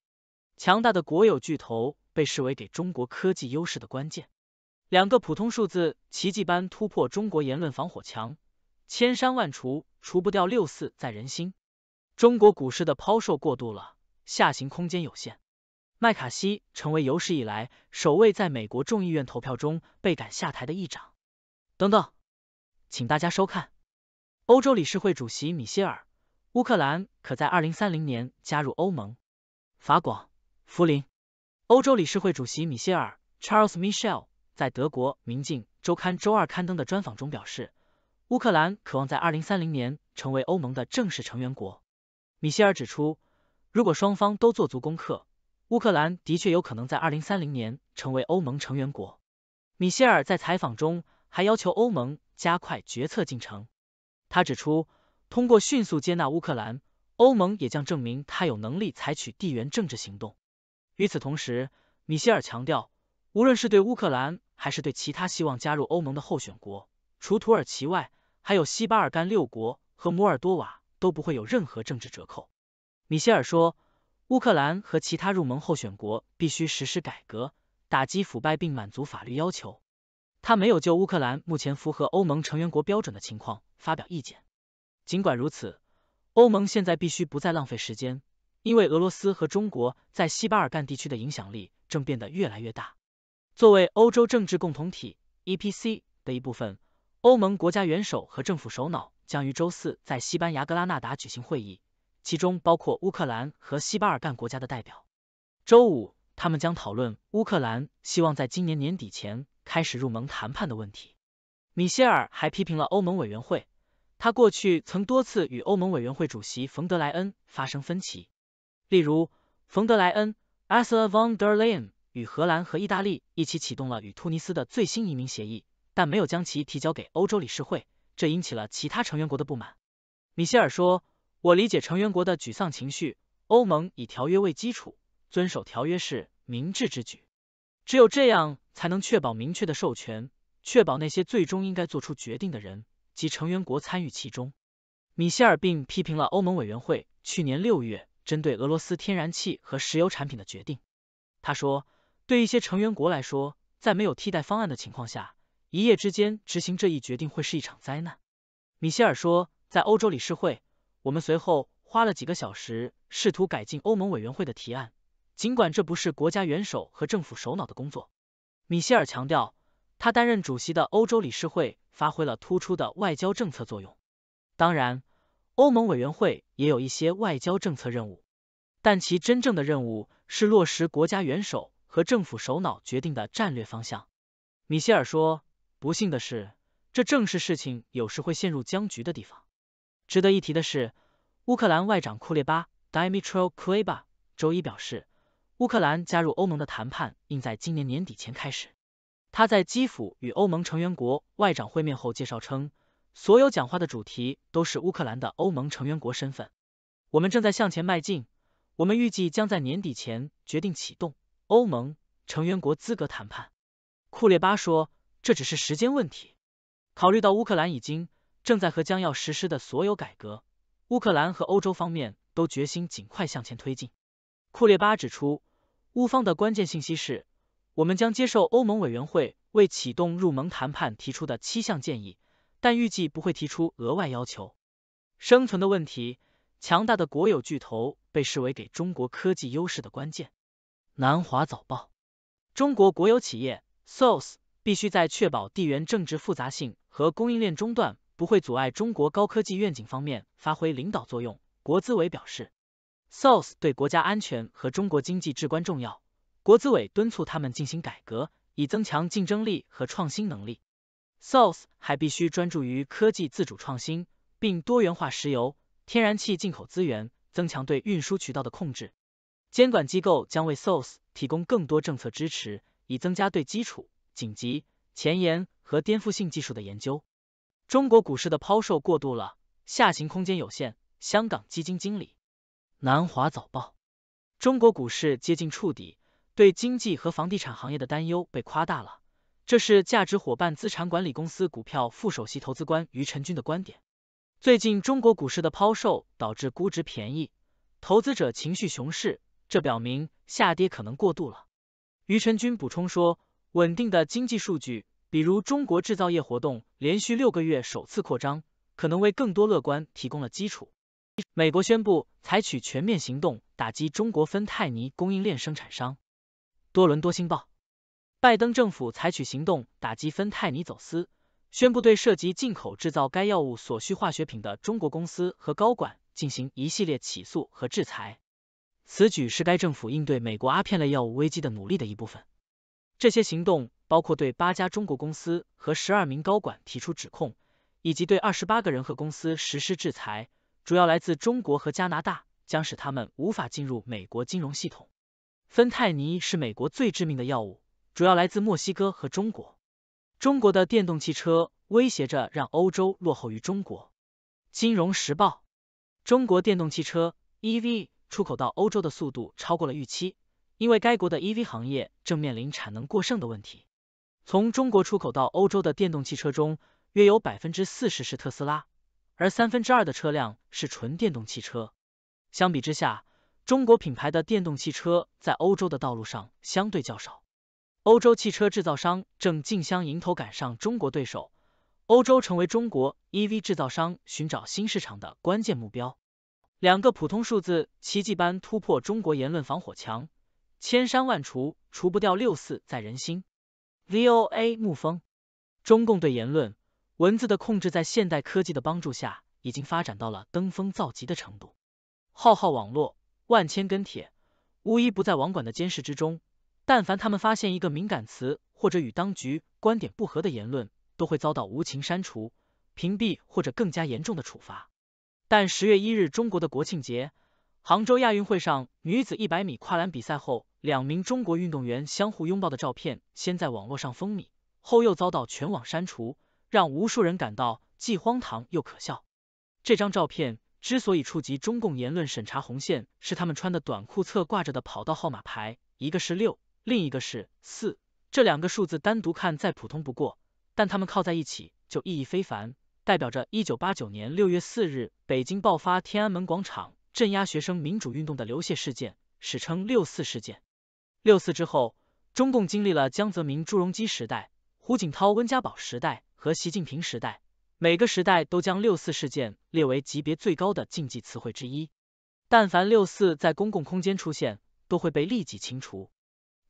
强大的国有巨头被视为给中国科技优势的关键。两个普通数字奇迹般突破中国言论防火墙，千山万除除不掉六四在人心。中国股市的抛售过度了，下行空间有限。麦卡锡成为有史以来首位在美国众议院投票中被赶下台的议长。等等，请大家收看。欧洲理事会主席米歇尔，乌克兰可在二零三零年加入欧盟。法广。福林，欧洲理事会主席米歇尔 Charles Michel 在德国《明镜周刊》周二刊登的专访中表示，乌克兰渴望在二零三零年成为欧盟的正式成员国。米歇尔指出，如果双方都做足功课，乌克兰的确有可能在二零三零年成为欧盟成员国。米歇尔在采访中还要求欧盟加快决策进程。他指出，通过迅速接纳乌克兰，欧盟也将证明他有能力采取地缘政治行动。与此同时，米歇尔强调，无论是对乌克兰还是对其他希望加入欧盟的候选国（除土耳其外，还有西巴尔干六国和摩尔多瓦），都不会有任何政治折扣。米歇尔说，乌克兰和其他入盟候选国必须实施改革，打击腐败，并满足法律要求。他没有就乌克兰目前符合欧盟成员国标准的情况发表意见。尽管如此，欧盟现在必须不再浪费时间。因为俄罗斯和中国在西巴尔干地区的影响力正变得越来越大。作为欧洲政治共同体 （EPC） 的一部分，欧盟国家元首和政府首脑将于周四在西班牙格拉纳达举行会议，其中包括乌克兰和西巴尔干国家的代表。周五，他们将讨论乌克兰希望在今年年底前开始入盟谈判的问题。米歇尔还批评了欧盟委员会，他过去曾多次与欧盟委员会主席冯德莱恩发生分歧。例如，冯德莱恩 a s e l v o n d r l e e n 与荷兰和意大利一起启动了与突尼斯的最新移民协议，但没有将其提交给欧洲理事会，这引起了其他成员国的不满。米歇尔说：“我理解成员国的沮丧情绪，欧盟以条约为基础，遵守条约是明智之举。只有这样才能确保明确的授权，确保那些最终应该做出决定的人及成员国参与其中。”米歇尔并批评了欧盟委员会去年六月。针对俄罗斯天然气和石油产品的决定，他说，对一些成员国来说，在没有替代方案的情况下，一夜之间执行这一决定会是一场灾难。米歇尔说，在欧洲理事会，我们随后花了几个小时试图改进欧盟委员会的提案，尽管这不是国家元首和政府首脑的工作。米歇尔强调，他担任主席的欧洲理事会发挥了突出的外交政策作用。当然。欧盟委员会也有一些外交政策任务，但其真正的任务是落实国家元首和政府首脑决定的战略方向。米歇尔说，不幸的是，这正是事情有时会陷入僵局的地方。值得一提的是，乌克兰外长库列巴 d i m i t r o Kuleba） 周一表示，乌克兰加入欧盟的谈判应在今年年底前开始。他在基辅与欧盟成员国外长会面后介绍称。所有讲话的主题都是乌克兰的欧盟成员国身份。我们正在向前迈进，我们预计将在年底前决定启动欧盟成员国资格谈判。库列巴说，这只是时间问题。考虑到乌克兰已经正在和将要实施的所有改革，乌克兰和欧洲方面都决心尽快向前推进。库列巴指出，乌方的关键信息是，我们将接受欧盟委员会为启动入盟谈判提出的七项建议。但预计不会提出额外要求。生存的问题，强大的国有巨头被视为给中国科技优势的关键。南华早报，中国国有企业 South 必须在确保地缘政治复杂性和供应链中断不会阻碍中国高科技愿景方面发挥领导作用。国资委表示，South 对国家安全和中国经济至关重要。国资委敦促他们进行改革，以增强竞争力和创新能力。Sos 还必须专注于科技自主创新，并多元化石油、天然气进口资源，增强对运输渠道的控制。监管机构将为 Sos 提供更多政策支持，以增加对基础、紧急、前沿和颠覆性技术的研究。中国股市的抛售过度了，下行空间有限。香港基金经理南华早报：中国股市接近触底，对经济和房地产行业的担忧被夸大了。这是价值伙伴资产管理公司股票副首席投资官于晨军的观点。最近中国股市的抛售导致估值便宜，投资者情绪熊市，这表明下跌可能过度了。于晨军补充说，稳定的经济数据，比如中国制造业活动连续六个月首次扩张，可能为更多乐观提供了基础。美国宣布采取全面行动打击中国芬太尼供应链生产商。多伦多星报。拜登政府采取行动打击芬太尼走私，宣布对涉及进口制造该药物所需化学品的中国公司和高管进行一系列起诉和制裁。此举是该政府应对美国阿片类药物危机的努力的一部分。这些行动包括对八家中国公司和十二名高管提出指控，以及对二十八个人和公司实施制裁，主要来自中国和加拿大，将使他们无法进入美国金融系统。芬太尼是美国最致命的药物。主要来自墨西哥和中国，中国的电动汽车威胁着让欧洲落后于中国。金融时报，中国电动汽车 EV 出口到欧洲的速度超过了预期，因为该国的 EV 行业正面临产能过剩的问题。从中国出口到欧洲的电动汽车中，约有百分之四十是特斯拉，而三分之二的车辆是纯电动汽车。相比之下，中国品牌的电动汽车在欧洲的道路上相对较少。欧洲汽车制造商正竞相迎头赶上中国对手，欧洲成为中国 EV 制造商寻找新市场的关键目标。两个普通数字奇迹般突破中国言论防火墙，千山万除除不掉六四在人心。VOA 沐风，中共对言论文字的控制在现代科技的帮助下，已经发展到了登峰造极的程度。浩浩网络，万千跟帖，无一不在网管的监视之中。但凡他们发现一个敏感词或者与当局观点不合的言论，都会遭到无情删除、屏蔽或者更加严重的处罚。但十月一日，中国的国庆节，杭州亚运会上女子一百米跨栏比赛后，两名中国运动员相互拥抱的照片先在网络上风靡，后又遭到全网删除，让无数人感到既荒唐又可笑。这张照片之所以触及中共言论审查红线，是他们穿的短裤侧挂着的跑道号码牌，一个是六。另一个是四，这两个数字单独看再普通不过，但他们靠在一起就意义非凡，代表着一九八九年六月四日北京爆发天安门广场镇压学生民主运动的流血事件，史称“六四事件”。六四之后，中共经历了江泽民、朱镕基时代、胡锦涛、温家宝时代和习近平时代，每个时代都将六四事件列为级别最高的禁忌词汇之一。但凡六四在公共空间出现，都会被立即清除。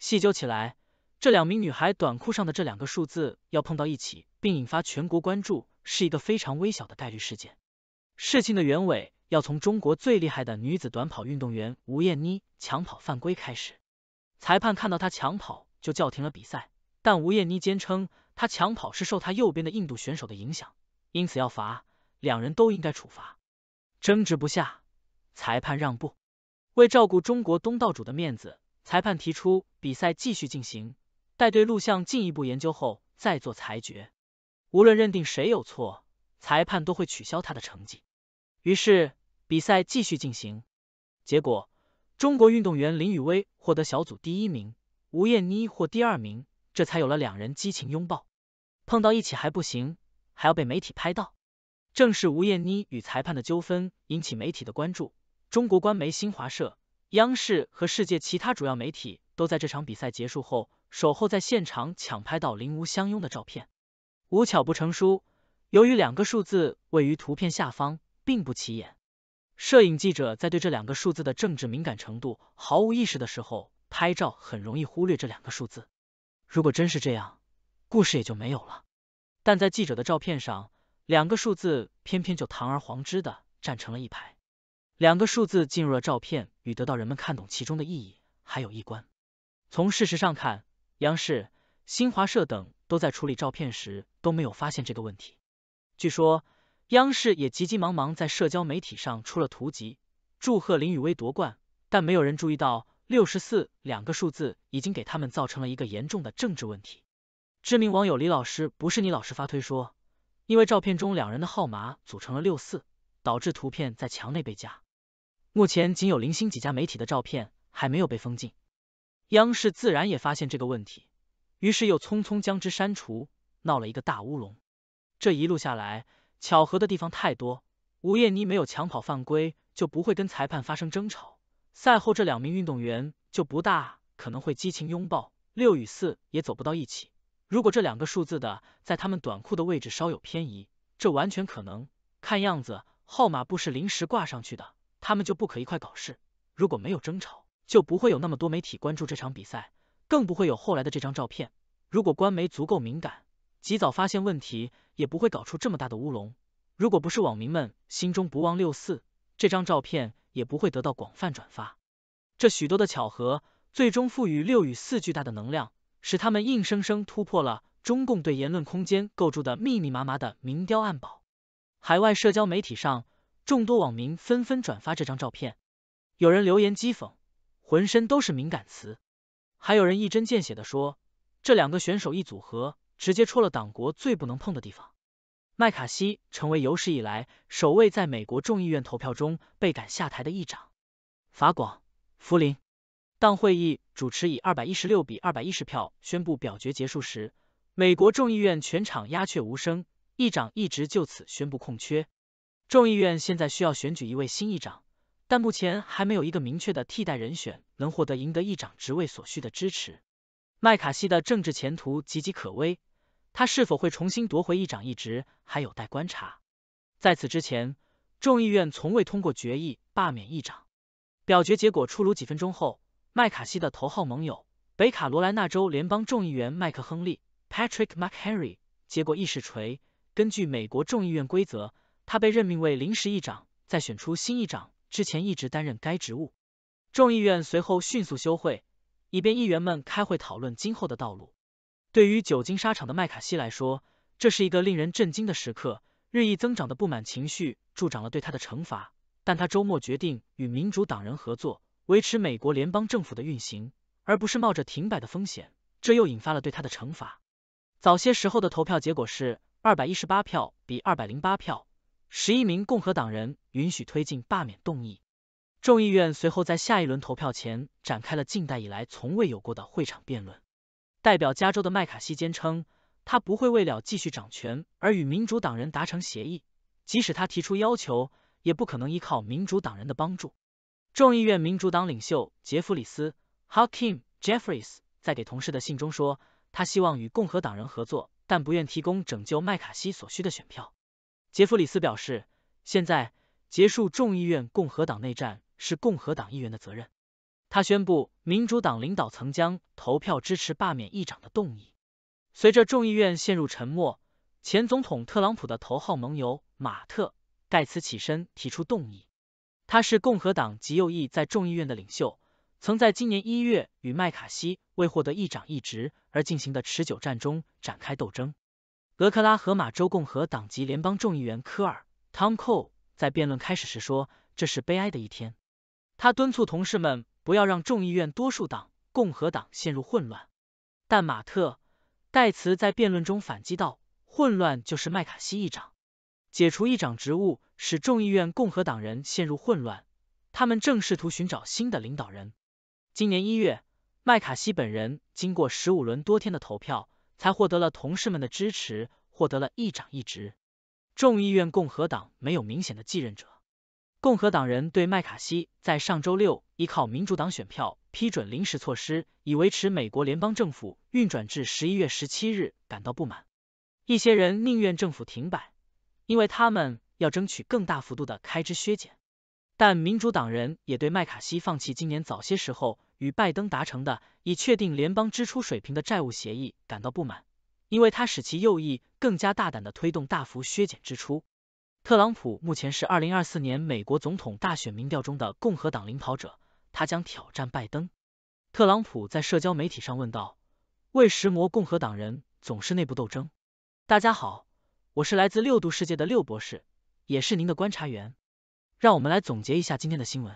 细究起来，这两名女孩短裤上的这两个数字要碰到一起，并引发全国关注，是一个非常微小的概率事件。事情的原委要从中国最厉害的女子短跑运动员吴艳妮抢跑犯规开始。裁判看到她抢跑，就叫停了比赛。但吴艳妮坚称她抢跑是受她右边的印度选手的影响，因此要罚，两人都应该处罚。争执不下，裁判让步，为照顾中国东道主的面子。裁判提出比赛继续进行，待对录像进一步研究后再做裁决。无论认定谁有错，裁判都会取消他的成绩。于是比赛继续进行，结果中国运动员林雨薇获得小组第一名，吴艳妮获第二名，这才有了两人激情拥抱，碰到一起还不行，还要被媒体拍到。正是吴艳妮与裁判的纠纷引起媒体的关注，中国官媒新华社。央视和世界其他主要媒体都在这场比赛结束后守候在现场，抢拍到林吴相拥的照片。无巧不成书，由于两个数字位于图片下方，并不起眼，摄影记者在对这两个数字的政治敏感程度毫无意识的时候拍照，很容易忽略这两个数字。如果真是这样，故事也就没有了。但在记者的照片上，两个数字偏偏就堂而皇之的站成了一排。两个数字进入了照片，与得到人们看懂其中的意义还有一关。从事实上看，央视、新华社等都在处理照片时都没有发现这个问题。据说央视也急急忙忙在社交媒体上出了图集，祝贺林雨薇夺冠，但没有人注意到六十四两个数字已经给他们造成了一个严重的政治问题。知名网友李老师不是你老师发推说，因为照片中两人的号码组成了六四，导致图片在墙内被加。目前仅有零星几家媒体的照片还没有被封禁，央视自然也发现这个问题，于是又匆匆将之删除，闹了一个大乌龙。这一路下来，巧合的地方太多。吴艳妮没有抢跑犯规，就不会跟裁判发生争吵，赛后这两名运动员就不大可能会激情拥抱。六与四也走不到一起。如果这两个数字的在他们短裤的位置稍有偏移，这完全可能。看样子号码布是临时挂上去的。他们就不可一块搞事，如果没有争吵，就不会有那么多媒体关注这场比赛，更不会有后来的这张照片。如果官媒足够敏感，及早发现问题，也不会搞出这么大的乌龙。如果不是网民们心中不忘六四，这张照片也不会得到广泛转发。这许多的巧合，最终赋予六与四巨大的能量，使他们硬生生突破了中共对言论空间构筑的密密麻麻的明碉暗堡。海外社交媒体上。众多网民纷纷转发这张照片，有人留言讥讽，浑身都是敏感词，还有人一针见血的说，这两个选手一组合，直接戳了党国最不能碰的地方。麦卡锡成为有史以来首位在美国众议院投票中被赶下台的议长。法广，福林，当会议主持以二百一十六比二百一十票宣布表决结束时，美国众议院全场鸦雀无声，议长一直就此宣布空缺。众议院现在需要选举一位新议长，但目前还没有一个明确的替代人选能获得赢得议长职位所需的支持。麦卡锡的政治前途岌岌可危，他是否会重新夺回议长一职还有待观察。在此之前，众议院从未通过决议罢免议长。表决结果出炉几分钟后，麦卡锡的头号盟友北卡罗来纳州联邦众议员麦克亨利 （Patrick McHenry） 接过议事锤。根据美国众议院规则。他被任命为临时议长，在选出新议长之前一直担任该职务。众议院随后迅速休会，以便议员们开会讨论今后的道路。对于久经沙场的麦卡锡来说，这是一个令人震惊的时刻。日益增长的不满情绪助长了对他的惩罚，但他周末决定与民主党人合作，维持美国联邦政府的运行，而不是冒着停摆的风险。这又引发了对他的惩罚。早些时候的投票结果是二百一十八票比二百零八票。十一名共和党人允许推进罢免动议，众议院随后在下一轮投票前展开了近代以来从未有过的会场辩论。代表加州的麦卡锡坚称，他不会为了继续掌权而与民主党人达成协议，即使他提出要求，也不可能依靠民主党人的帮助。众议院民主党领袖杰弗里斯 h a w k i n Jeffries） 在给同事的信中说，他希望与共和党人合作，但不愿提供拯救麦卡锡所需的选票。杰弗里斯表示，现在结束众议院共和党内战是共和党议员的责任。他宣布，民主党领导层将投票支持罢免议长的动议。随着众议院陷入沉默，前总统特朗普的头号盟友马特·盖茨起身提出动议。他是共和党极右翼在众议院的领袖，曾在今年一月与麦卡锡为获得议长一职而进行的持久战中展开斗争。德克拉和马州共和党籍联邦众议员科尔 Tom Cole 在辩论开始时说：“这是悲哀的一天。”他敦促同事们不要让众议院多数党共和党陷入混乱。但马特戴茨在辩论中反击道：“混乱就是麦卡锡议长解除议长职务，使众议院共和党人陷入混乱。他们正试图寻找新的领导人。今年一月，麦卡锡本人经过十五轮多天的投票。”才获得了同事们的支持，获得了议长一职。众议院共和党没有明显的继任者。共和党人对麦卡锡在上周六依靠民主党选票批准临时措施，以维持美国联邦政府运转至十一月十七日感到不满。一些人宁愿政府停摆，因为他们要争取更大幅度的开支削减。但民主党人也对麦卡锡放弃今年早些时候。与拜登达成的以确定联邦支出水平的债务协议感到不满，因为它使其右翼更加大胆地推动大幅削减支出。特朗普目前是二零二四年美国总统大选民调中的共和党领跑者，他将挑战拜登。特朗普在社交媒体上问道：“为什么共和党人总是内部斗争？”大家好，我是来自六度世界的六博士，也是您的观察员。让我们来总结一下今天的新闻。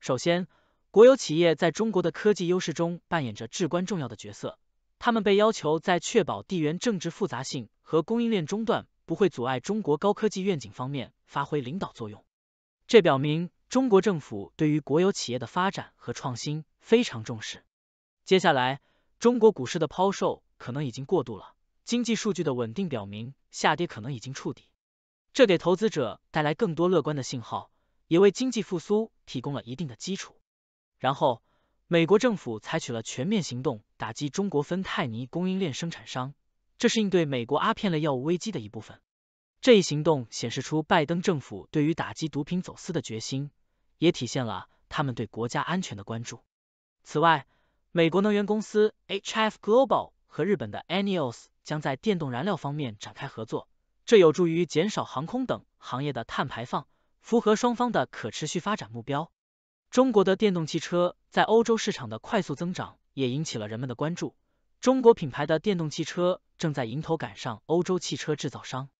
首先，国有企业在中国的科技优势中扮演着至关重要的角色，他们被要求在确保地缘政治复杂性和供应链中断不会阻碍中国高科技愿景方面发挥领导作用。这表明中国政府对于国有企业的发展和创新非常重视。接下来，中国股市的抛售可能已经过度了，经济数据的稳定表明下跌可能已经触底，这给投资者带来更多乐观的信号，也为经济复苏提供了一定的基础。然后，美国政府采取了全面行动打击中国芬太尼供应链生产商，这是应对美国阿片类药物危机的一部分。这一行动显示出拜登政府对于打击毒品走私的决心，也体现了他们对国家安全的关注。此外，美国能源公司 HF Global 和日本的 Aneos 将在电动燃料方面展开合作，这有助于减少航空等行业的碳排放，符合双方的可持续发展目标。中国的电动汽车在欧洲市场的快速增长也引起了人们的关注。中国品牌的电动汽车正在迎头赶上欧洲汽车制造商，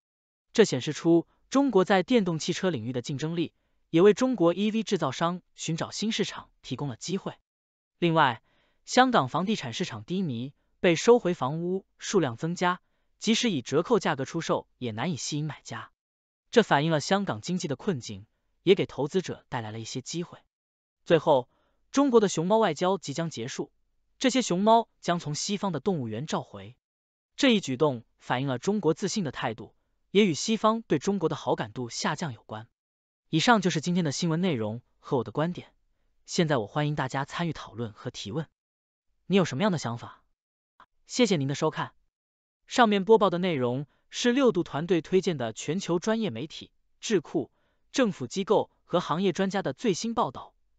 这显示出中国在电动汽车领域的竞争力，也为中国 EV 制造商寻找新市场提供了机会。另外，香港房地产市场低迷，被收回房屋数量增加，即使以折扣价格出售，也难以吸引买家。这反映了香港经济的困境，也给投资者带来了一些机会。最后，中国的熊猫外交即将结束，这些熊猫将从西方的动物园召回。这一举动反映了中国自信的态度，也与西方对中国的好感度下降有关。以上就是今天的新闻内容和我的观点。现在我欢迎大家参与讨论和提问，你有什么样的想法？谢谢您的收看。上面播报的内容是六度团队推荐的全球专业媒体、智库、政府机构和行业专家的最新报道。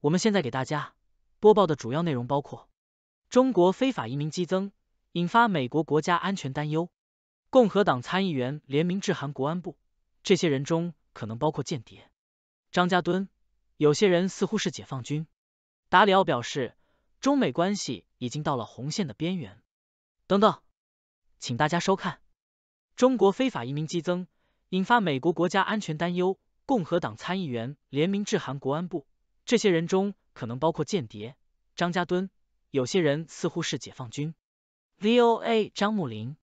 我们现在给大家播报的主要内容包括：中国非法移民激增，引发美国国家安全担忧；共和党参议员联名致函国安部，这些人中可能包括间谍；张家墩，有些人似乎是解放军；达里奥表示，中美关系已经到了红线的边缘。等等，请大家收看：中国非法移民激增，引发美国国家安全担忧；共和党参议员联名致函国安部。这些人中可能包括间谍、张家墩，有些人似乎是解放军。VOA 张木林，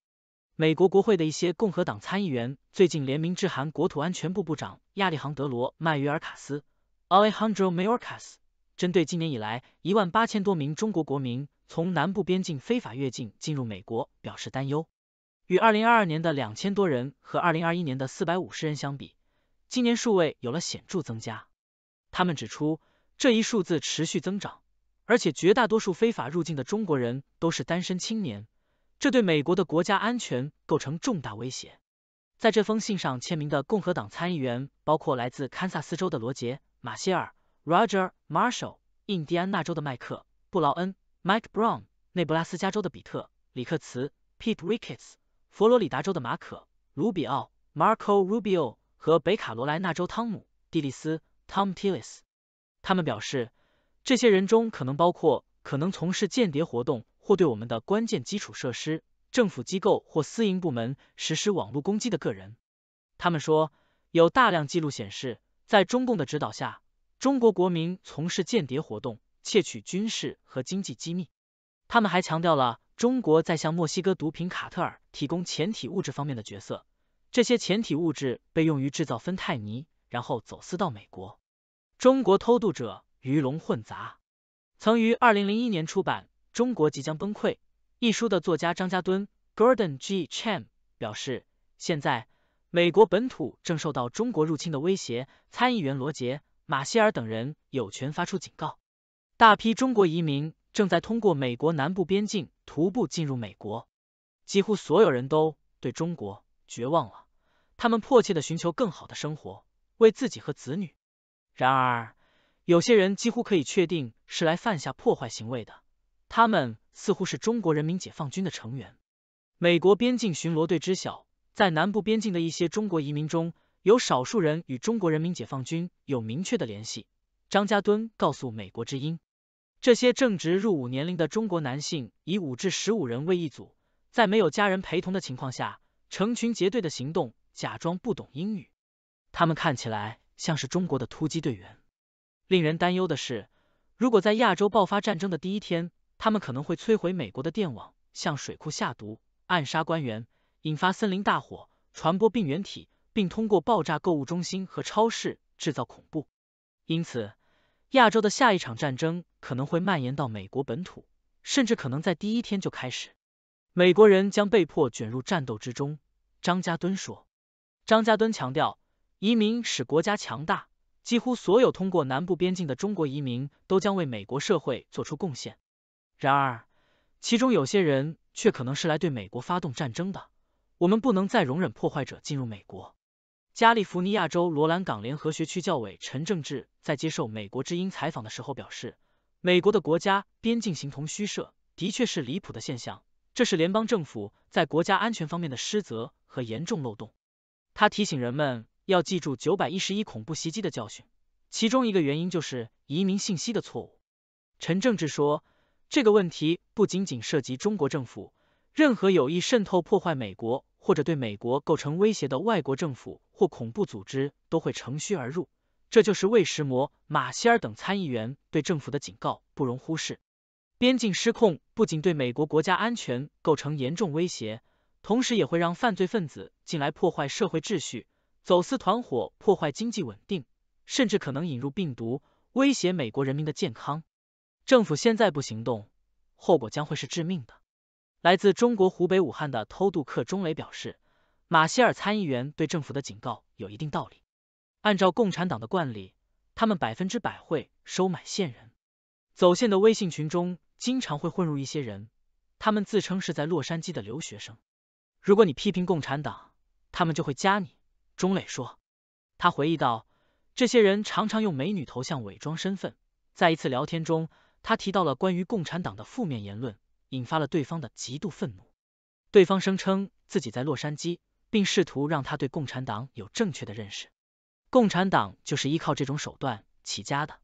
美国国会的一些共和党参议员最近联名致函国土安全部部长亚历杭德罗·迈约尔卡斯 （Alejandro Mayorkas），针对今年以来一万八千多名中国国民从南部边境非法越境进入美国表示担忧。与二零二二年的两千多人和二零二一年的四百五十人相比，今年数位有了显著增加。他们指出。这一数字持续增长，而且绝大多数非法入境的中国人都是单身青年，这对美国的国家安全构成重大威胁。在这封信上签名的共和党参议员包括来自堪萨斯州的罗杰·马歇尔 （Roger Marshall）、印第安纳州的麦克·布劳恩 （Mike Brown）、内布拉斯加州的比特·里克茨 （Pete Ricketts）、佛罗里达州的马可·卢比奥 （Marco Rubio） 和北卡罗来纳州汤姆·蒂利斯 （Tom Tillis）。他们表示，这些人中可能包括可能从事间谍活动或对我们的关键基础设施、政府机构或私营部门实施网络攻击的个人。他们说，有大量记录显示，在中共的指导下，中国国民从事间谍活动，窃取军事和经济机密。他们还强调了中国在向墨西哥毒品卡特尔提供前体物质方面的角色，这些前体物质被用于制造芬太尼，然后走私到美国。中国偷渡者鱼龙混杂。曾于二零零一年出版《中国即将崩溃》一书的作家张家敦 （Gordon G. Cham） 表示，现在美国本土正受到中国入侵的威胁。参议员罗杰·马歇尔等人有权发出警告。大批中国移民正在通过美国南部边境徒步进入美国。几乎所有人都对中国绝望了，他们迫切地寻求更好的生活，为自己和子女。然而，有些人几乎可以确定是来犯下破坏行为的。他们似乎是中国人民解放军的成员。美国边境巡逻队知晓，在南部边境的一些中国移民中，有少数人与中国人民解放军有明确的联系。张家墩告诉美国之音，这些正值入伍年龄的中国男性以五至十五人为一组，在没有家人陪同的情况下，成群结队的行动，假装不懂英语。他们看起来。像是中国的突击队员。令人担忧的是，如果在亚洲爆发战争的第一天，他们可能会摧毁美国的电网，向水库下毒，暗杀官员，引发森林大火，传播病原体，并通过爆炸购物中心和超市制造恐怖。因此，亚洲的下一场战争可能会蔓延到美国本土，甚至可能在第一天就开始。美国人将被迫卷入战斗之中。张家敦说。张家敦强调。移民使国家强大，几乎所有通过南部边境的中国移民都将为美国社会做出贡献。然而，其中有些人却可能是来对美国发动战争的。我们不能再容忍破坏者进入美国。加利福尼亚州罗兰港联合学区教委陈正志在接受《美国之音》采访的时候表示，美国的国家边境形同虚设，的确是离谱的现象。这是联邦政府在国家安全方面的失责和严重漏洞。他提醒人们。要记住九百一十一恐怖袭击的教训，其中一个原因就是移民信息的错误。陈正治说，这个问题不仅仅涉及中国政府，任何有意渗透、破坏美国或者对美国构成威胁的外国政府或恐怖组织都会乘虚而入。这就是魏什摩、马歇尔等参议员对政府的警告，不容忽视。边境失控不仅对美国国家安全构成严重威胁，同时也会让犯罪分子进来破坏社会秩序。走私团伙破坏经济稳定，甚至可能引入病毒，威胁美国人民的健康。政府现在不行动，后果将会是致命的。来自中国湖北武汉的偷渡客钟磊表示，马歇尔参议员对政府的警告有一定道理。按照共产党的惯例，他们百分之百会收买线人。走线的微信群中经常会混入一些人，他们自称是在洛杉矶的留学生。如果你批评共产党，他们就会加你。钟磊说，他回忆道，这些人常常用美女头像伪装身份。在一次聊天中，他提到了关于共产党的负面言论，引发了对方的极度愤怒。对方声称自己在洛杉矶，并试图让他对共产党有正确的认识。共产党就是依靠这种手段起家的。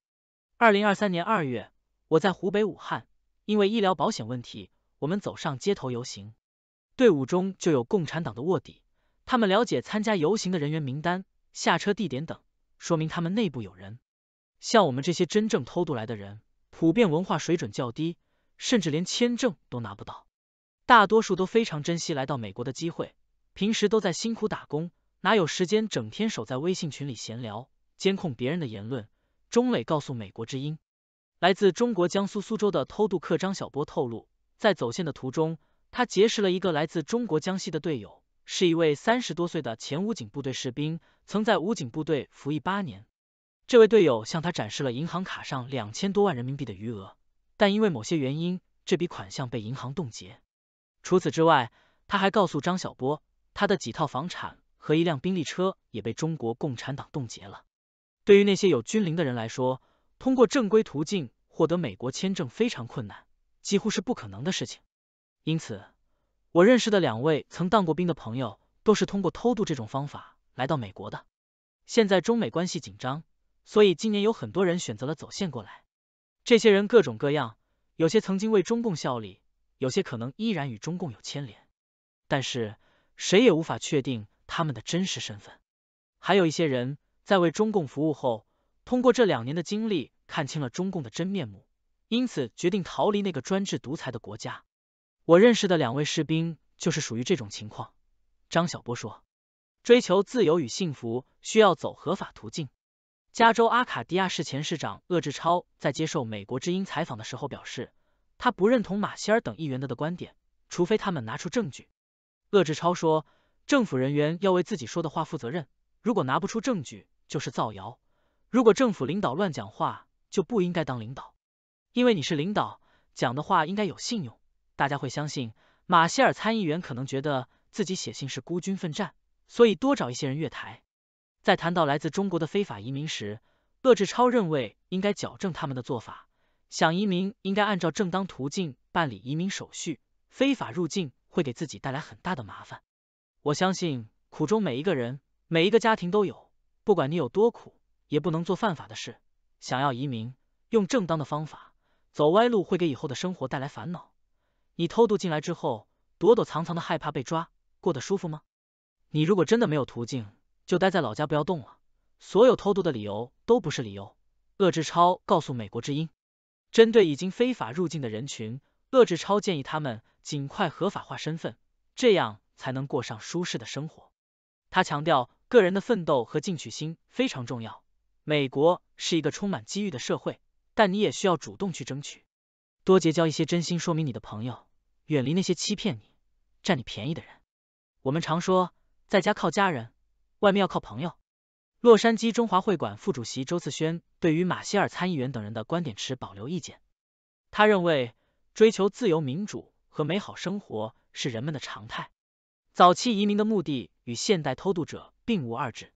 二零二三年二月，我在湖北武汉，因为医疗保险问题，我们走上街头游行，队伍中就有共产党的卧底。他们了解参加游行的人员名单、下车地点等，说明他们内部有人。像我们这些真正偷渡来的人，普遍文化水准较低，甚至连签证都拿不到，大多数都非常珍惜来到美国的机会，平时都在辛苦打工，哪有时间整天守在微信群里闲聊、监控别人的言论？钟磊告诉美国之音，来自中国江苏苏州的偷渡客张小波透露，在走线的途中，他结识了一个来自中国江西的队友。是一位三十多岁的前武警部队士兵，曾在武警部队服役八年。这位队友向他展示了银行卡上两千多万人民币的余额，但因为某些原因，这笔款项被银行冻结。除此之外，他还告诉张小波，他的几套房产和一辆宾利车也被中国共产党冻结了。对于那些有军龄的人来说，通过正规途径获得美国签证非常困难，几乎是不可能的事情。因此，我认识的两位曾当过兵的朋友，都是通过偷渡这种方法来到美国的。现在中美关系紧张，所以今年有很多人选择了走线过来。这些人各种各样，有些曾经为中共效力，有些可能依然与中共有牵连，但是谁也无法确定他们的真实身份。还有一些人在为中共服务后，通过这两年的经历看清了中共的真面目，因此决定逃离那个专制独裁的国家。我认识的两位士兵就是属于这种情况。张晓波说，追求自由与幸福需要走合法途径。加州阿卡迪亚市前市长鄂志超在接受美国之音采访的时候表示，他不认同马歇尔等议员的的观点，除非他们拿出证据。鄂志超说，政府人员要为自己说的话负责任，如果拿不出证据就是造谣。如果政府领导乱讲话，就不应该当领导，因为你是领导，讲的话应该有信用。大家会相信，马歇尔参议员可能觉得自己写信是孤军奋战，所以多找一些人越台。在谈到来自中国的非法移民时，鄂志超认为应该矫正他们的做法，想移民应该按照正当途径办理移民手续，非法入境会给自己带来很大的麻烦。我相信苦中每一个人、每一个家庭都有，不管你有多苦，也不能做犯法的事。想要移民，用正当的方法，走歪路会给以后的生活带来烦恼。你偷渡进来之后，躲躲藏藏的，害怕被抓，过得舒服吗？你如果真的没有途径，就待在老家不要动了。所有偷渡的理由都不是理由。鄂志超告诉美国之音，针对已经非法入境的人群，鄂志超建议他们尽快合法化身份，这样才能过上舒适的生活。他强调，个人的奋斗和进取心非常重要。美国是一个充满机遇的社会，但你也需要主动去争取，多结交一些真心说明你的朋友。远离那些欺骗你、占你便宜的人。我们常说，在家靠家人，外面要靠朋友。洛杉矶中华会馆副主席周次轩对于马歇尔参议员等人的观点持保留意见。他认为，追求自由、民主和美好生活是人们的常态。早期移民的目的与现代偷渡者并无二致。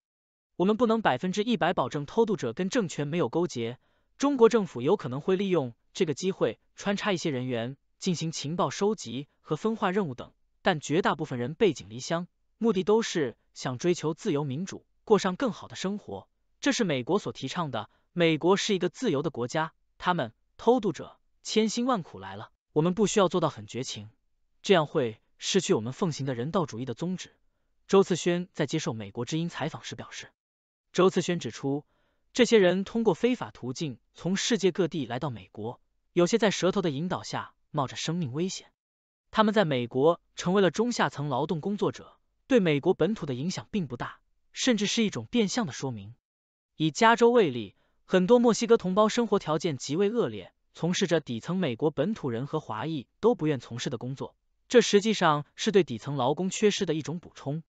我们不能百分之一百保证偷渡者跟政权没有勾结。中国政府有可能会利用这个机会穿插一些人员。进行情报收集和分化任务等，但绝大部分人背井离乡，目的都是想追求自由民主，过上更好的生活。这是美国所提倡的。美国是一个自由的国家，他们偷渡者千辛万苦来了，我们不需要做到很绝情，这样会失去我们奉行的人道主义的宗旨。周次轩在接受《美国之音》采访时表示，周次轩指出，这些人通过非法途径从世界各地来到美国，有些在舌头的引导下。冒着生命危险，他们在美国成为了中下层劳动工作者，对美国本土的影响并不大，甚至是一种变相的说明。以加州为例，很多墨西哥同胞生活条件极为恶劣，从事着底层美国本土人和华裔都不愿从事的工作，这实际上是对底层劳工缺失的一种补充。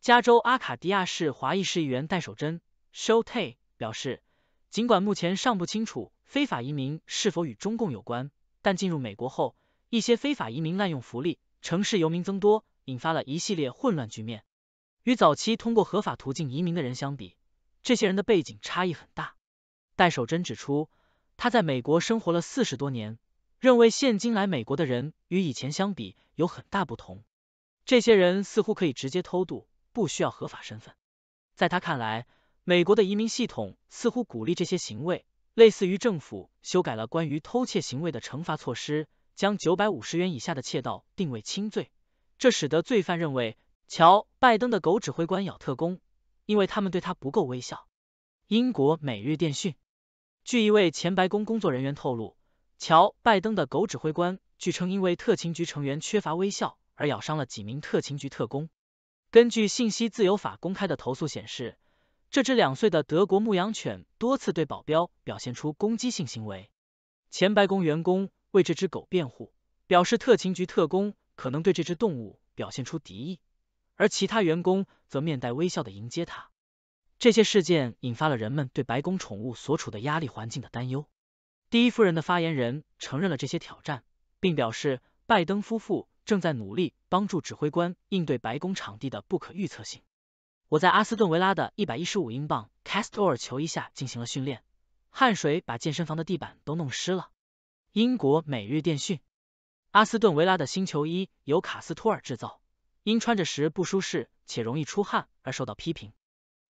加州阿卡迪亚市华裔市议员戴守贞 （Sho Tay） 表示，尽管目前尚不清楚非法移民是否与中共有关。但进入美国后，一些非法移民滥用福利，城市游民增多，引发了一系列混乱局面。与早期通过合法途径移民的人相比，这些人的背景差异很大。戴守真指出，他在美国生活了四十多年，认为现今来美国的人与以前相比有很大不同。这些人似乎可以直接偷渡，不需要合法身份。在他看来，美国的移民系统似乎鼓励这些行为。类似于政府修改了关于偷窃行为的惩罚措施，将九百五十元以下的窃盗定为轻罪，这使得罪犯认为乔拜登的狗指挥官咬特工，因为他们对他不够微笑。英国每日电讯，据一位前白宫工作人员透露，乔拜登的狗指挥官据称因为特勤局成员缺乏微笑而咬伤了几名特勤局特工。根据信息自由法公开的投诉显示。这只两岁的德国牧羊犬多次对保镖表现出攻击性行为。前白宫员工为这只狗辩护，表示特勤局特工可能对这只动物表现出敌意，而其他员工则面带微笑的迎接它。这些事件引发了人们对白宫宠物所处的压力环境的担忧。第一夫人的发言人承认了这些挑战，并表示拜登夫妇正在努力帮助指挥官应对白宫场地的不可预测性。我在阿斯顿维拉的一百一十五英镑 Castor 球衣下进行了训练，汗水把健身房的地板都弄湿了。英国每日电讯：阿斯顿维拉的新球衣由卡斯托尔制造，因穿着时不舒适且容易出汗而受到批评。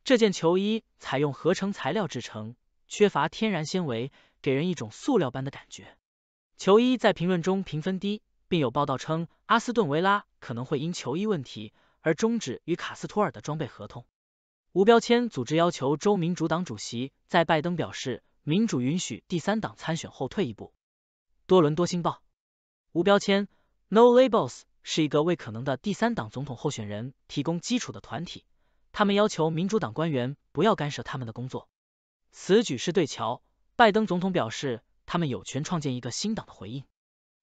这件球衣采用合成材料制成，缺乏天然纤维，给人一种塑料般的感觉。球衣在评论中评分低，并有报道称阿斯顿维拉可能会因球衣问题。而终止与卡斯托尔的装备合同。无标签组织要求州民主党主席在拜登表示民主允许第三党参选后退一步。多伦多星报，无标签 （No Labels） 是一个为可能的第三党总统候选人提供基础的团体，他们要求民主党官员不要干涉他们的工作。此举是对乔·拜登总统表示他们有权创建一个新党的回应。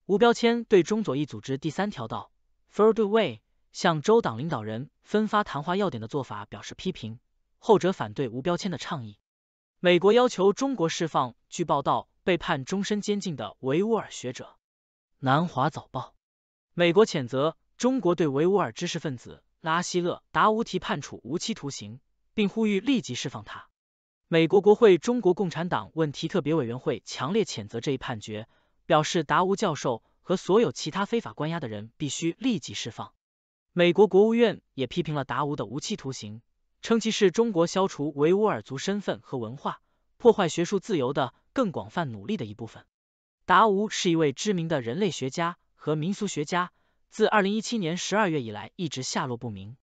无标签对中左翼组织第三条道 （Third Way）。向州党领导人分发谈话要点的做法表示批评，后者反对无标签的倡议。美国要求中国释放据报道被判终身监禁的维吾尔学者。南华早报：美国谴责中国对维吾尔知识分子拉希勒·达乌提判处无期徒刑，并呼吁立即释放他。美国国会中国共产党问题特别委员会强烈谴责这一判决，表示达乌教授和所有其他非法关押的人必须立即释放。美国国务院也批评了达乌的无期徒刑，称其是中国消除维吾尔族身份和文化、破坏学术自由的更广泛努力的一部分。达乌是一位知名的人类学家和民俗学家，自二零一七年十二月以来一直下落不明。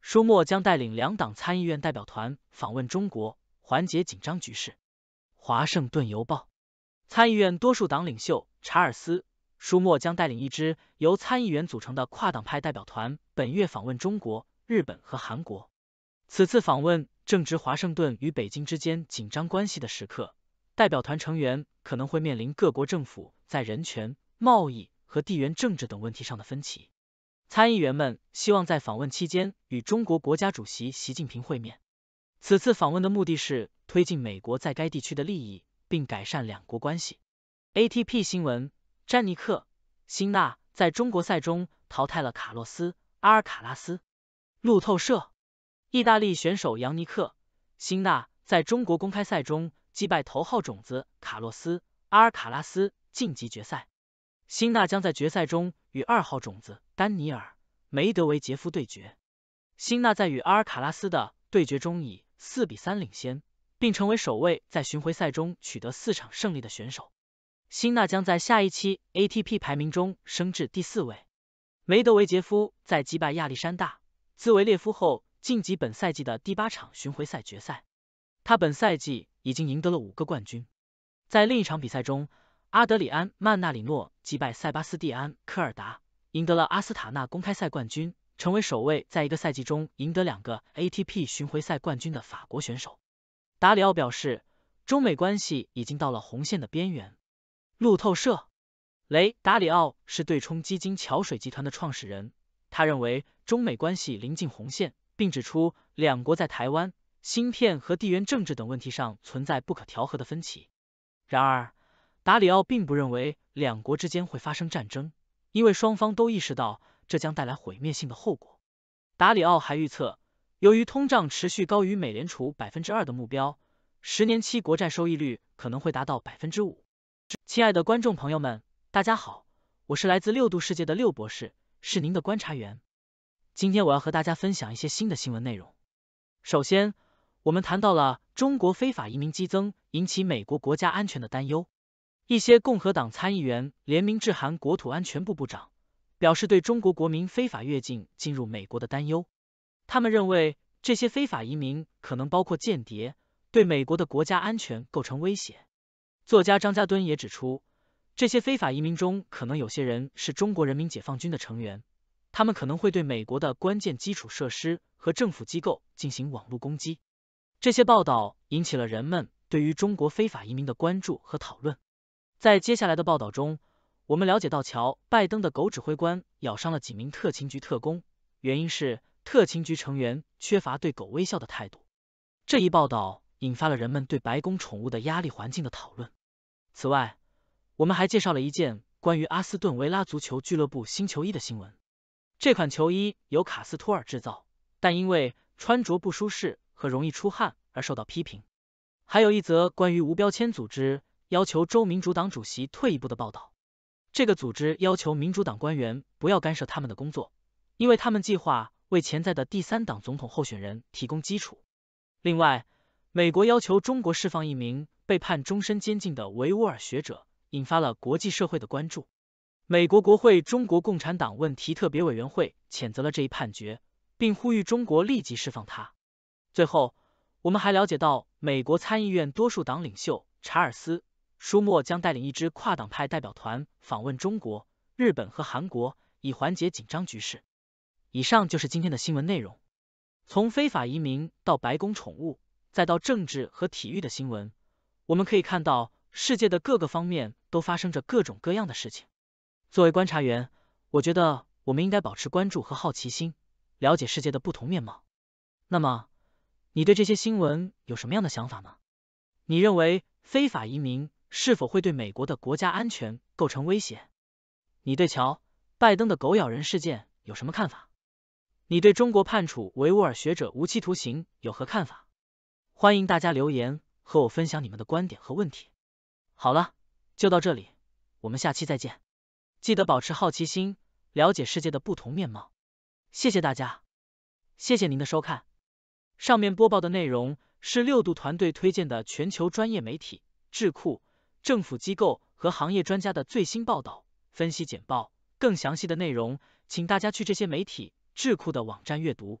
舒默将带领两党参议院代表团访问中国，缓解紧张局势。华盛顿邮报，参议院多数党领袖查尔斯。舒默将带领一支由参议员组成的跨党派代表团，本月访问中国、日本和韩国。此次访问正值华盛顿与北京之间紧张关系的时刻，代表团成员可能会面临各国政府在人权、贸易和地缘政治等问题上的分歧。参议员们希望在访问期间与中国国家主席习近平会面。此次访问的目的是推进美国在该地区的利益，并改善两国关系。ATP 新闻。詹尼克·辛纳在中国赛中淘汰了卡洛斯·阿尔卡拉斯。路透社，意大利选手扬尼克·辛纳在中国公开赛中击败头号种子卡洛斯·阿尔卡拉斯，晋级决赛。辛纳将在决赛中与二号种子丹尼尔·梅德韦杰夫对决。辛纳在与阿尔卡拉斯的对决中以四比三领先，并成为首位在巡回赛中取得四场胜利的选手。辛纳将在下一期 ATP 排名中升至第四位。梅德韦杰夫在击败亚历山大·兹维列夫后晋级本赛季的第八场巡回赛决赛。他本赛季已经赢得了五个冠军。在另一场比赛中，阿德里安·曼纳里诺击败塞巴斯蒂安·科尔达，赢得了阿斯塔纳公开赛冠军，成为首位在一个赛季中赢得两个 ATP 巡回赛冠军的法国选手。达里奥表示，中美关系已经到了红线的边缘。路透社，雷达里奥是对冲基金桥水集团的创始人，他认为中美关系临近红线，并指出两国在台湾、芯片和地缘政治等问题上存在不可调和的分歧。然而，达里奥并不认为两国之间会发生战争，因为双方都意识到这将带来毁灭性的后果。达里奥还预测，由于通胀持续高于美联储百分之二的目标，十年期国债收益率可能会达到百分之五。亲爱的观众朋友们，大家好，我是来自六度世界的六博士，是您的观察员。今天我要和大家分享一些新的新闻内容。首先，我们谈到了中国非法移民激增引起美国国家安全的担忧。一些共和党参议员联名致函国土安全部部长，表示对中国国民非法越境进入美国的担忧。他们认为这些非法移民可能包括间谍，对美国的国家安全构成威胁。作家张家敦也指出，这些非法移民中可能有些人是中国人民解放军的成员，他们可能会对美国的关键基础设施和政府机构进行网络攻击。这些报道引起了人们对于中国非法移民的关注和讨论。在接下来的报道中，我们了解到乔拜登的狗指挥官咬伤了几名特勤局特工，原因是特勤局成员缺乏对狗微笑的态度。这一报道。引发了人们对白宫宠物的压力环境的讨论。此外，我们还介绍了一件关于阿斯顿维拉足球俱乐部新球衣的新闻。这款球衣由卡斯托尔制造，但因为穿着不舒适和容易出汗而受到批评。还有一则关于无标签组织要求州民主党主席退一步的报道。这个组织要求民主党官员不要干涉他们的工作，因为他们计划为潜在的第三党总统候选人提供基础。另外，美国要求中国释放一名被判终身监禁的维吾尔学者，引发了国际社会的关注。美国国会中国共产党问题特别委员会谴责了这一判决，并呼吁中国立即释放他。最后，我们还了解到，美国参议院多数党领袖查尔斯·舒默将带领一支跨党派代表团访问中国、日本和韩国，以缓解紧张局势。以上就是今天的新闻内容，从非法移民到白宫宠物。再到政治和体育的新闻，我们可以看到世界的各个方面都发生着各种各样的事情。作为观察员，我觉得我们应该保持关注和好奇心，了解世界的不同面貌。那么，你对这些新闻有什么样的想法呢？你认为非法移民是否会对美国的国家安全构成威胁？你对乔拜登的狗咬人事件有什么看法？你对中国判处维吾尔学者无期徒刑有何看法？欢迎大家留言和我分享你们的观点和问题。好了，就到这里，我们下期再见。记得保持好奇心，了解世界的不同面貌。谢谢大家，谢谢您的收看。上面播报的内容是六度团队推荐的全球专业媒体、智库、政府机构和行业专家的最新报道、分析简报。更详细的内容，请大家去这些媒体、智库的网站阅读。